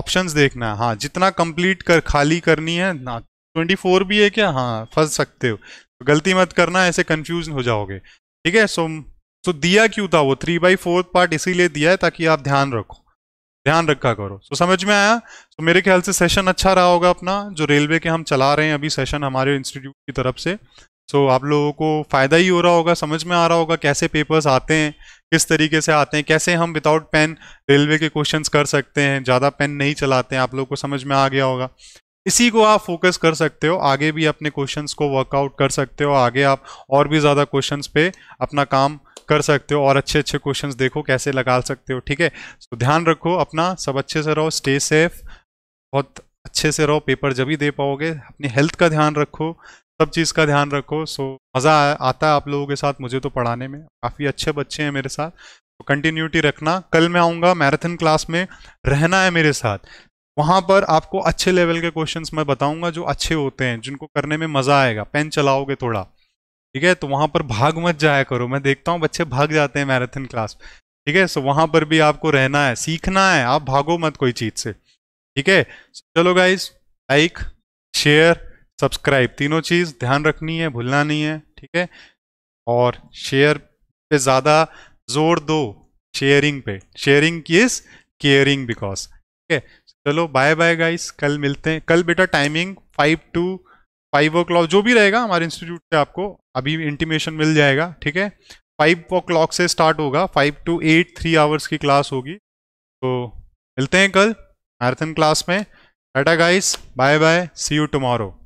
Speaker 2: ऑप्शंस देखना है हाँ जितना कंप्लीट कर खाली करनी है ना ट्वेंटी फोर भी है क्या हाँ फंस सकते हो तो गलती मत करना ऐसे कंफ्यूज हो जाओगे ठीक है सो सो दिया क्यों था वो थ्री बाई फोर्थ पार्ट इसीलिए दिया है ताकि आप ध्यान रखो ध्यान रखा करो सो so, समझ में आया तो so, मेरे ख्याल से सेशन अच्छा रहा होगा अपना जो रेलवे के हम चला रहे हैं अभी सेशन हमारे इंस्टीट्यूट की तरफ से सो so, आप लोगों को फ़ायदा ही हो रहा होगा समझ में आ रहा होगा कैसे पेपर्स आते हैं किस तरीके से आते हैं कैसे हम विदाउट पेन रेलवे के क्वेश्चंस कर सकते हैं ज़्यादा पेन नहीं चलाते हैं आप लोगों को समझ में आ गया होगा इसी को आप फोकस कर सकते हो आगे भी अपने क्वेश्चंस को वर्कआउट कर सकते हो आगे आप और भी ज़्यादा क्वेश्चंस पे अपना काम कर सकते हो और अच्छे अच्छे क्वेश्चंस देखो कैसे लगा सकते हो ठीक है तो ध्यान रखो अपना सब अच्छे से रहो स्टे सेफ बहुत अच्छे से रहो पेपर जब भी दे पाओगे अपनी हेल्थ का ध्यान रखो सब चीज़ का ध्यान रखो सो मज़ा आता है आप लोगों के साथ मुझे तो पढ़ाने में काफ़ी अच्छे बच्चे हैं मेरे साथ तो कंटिन्यूटी रखना कल मैं आऊँगा मैराथन क्लास में रहना है मेरे साथ वहां पर आपको अच्छे लेवल के क्वेश्चंस मैं बताऊंगा जो अच्छे होते हैं जिनको करने में मजा आएगा पेन चलाओगे थोड़ा ठीक है तो वहां पर भाग मत जाया करो मैं देखता हूँ बच्चे भाग जाते हैं मैराथन क्लास ठीक है सो वहां पर भी आपको रहना है सीखना है आप भागो मत कोई चीज से ठीक है चलो गाइज लाइक शेयर सब्सक्राइब तीनों चीज ध्यान रखनी है भूलना नहीं है ठीक है और शेयर पे ज्यादा जोर दो शेयरिंग पे शेयरिंग इज केयरिंग बिकॉज ठीक है चलो बाय बाय गाइस कल मिलते हैं कल बेटा timing five to five o'clock जो भी रहेगा हमारे इंस्टीट्यूट से आपको अभी इंटीमेशन मिल जाएगा ठीक है फाइव ओ क्लॉक से स्टार्ट होगा five to eight three hours की क्लास होगी तो मिलते हैं कल मैराथन क्लास में tata
Speaker 1: guys bye bye see you tomorrow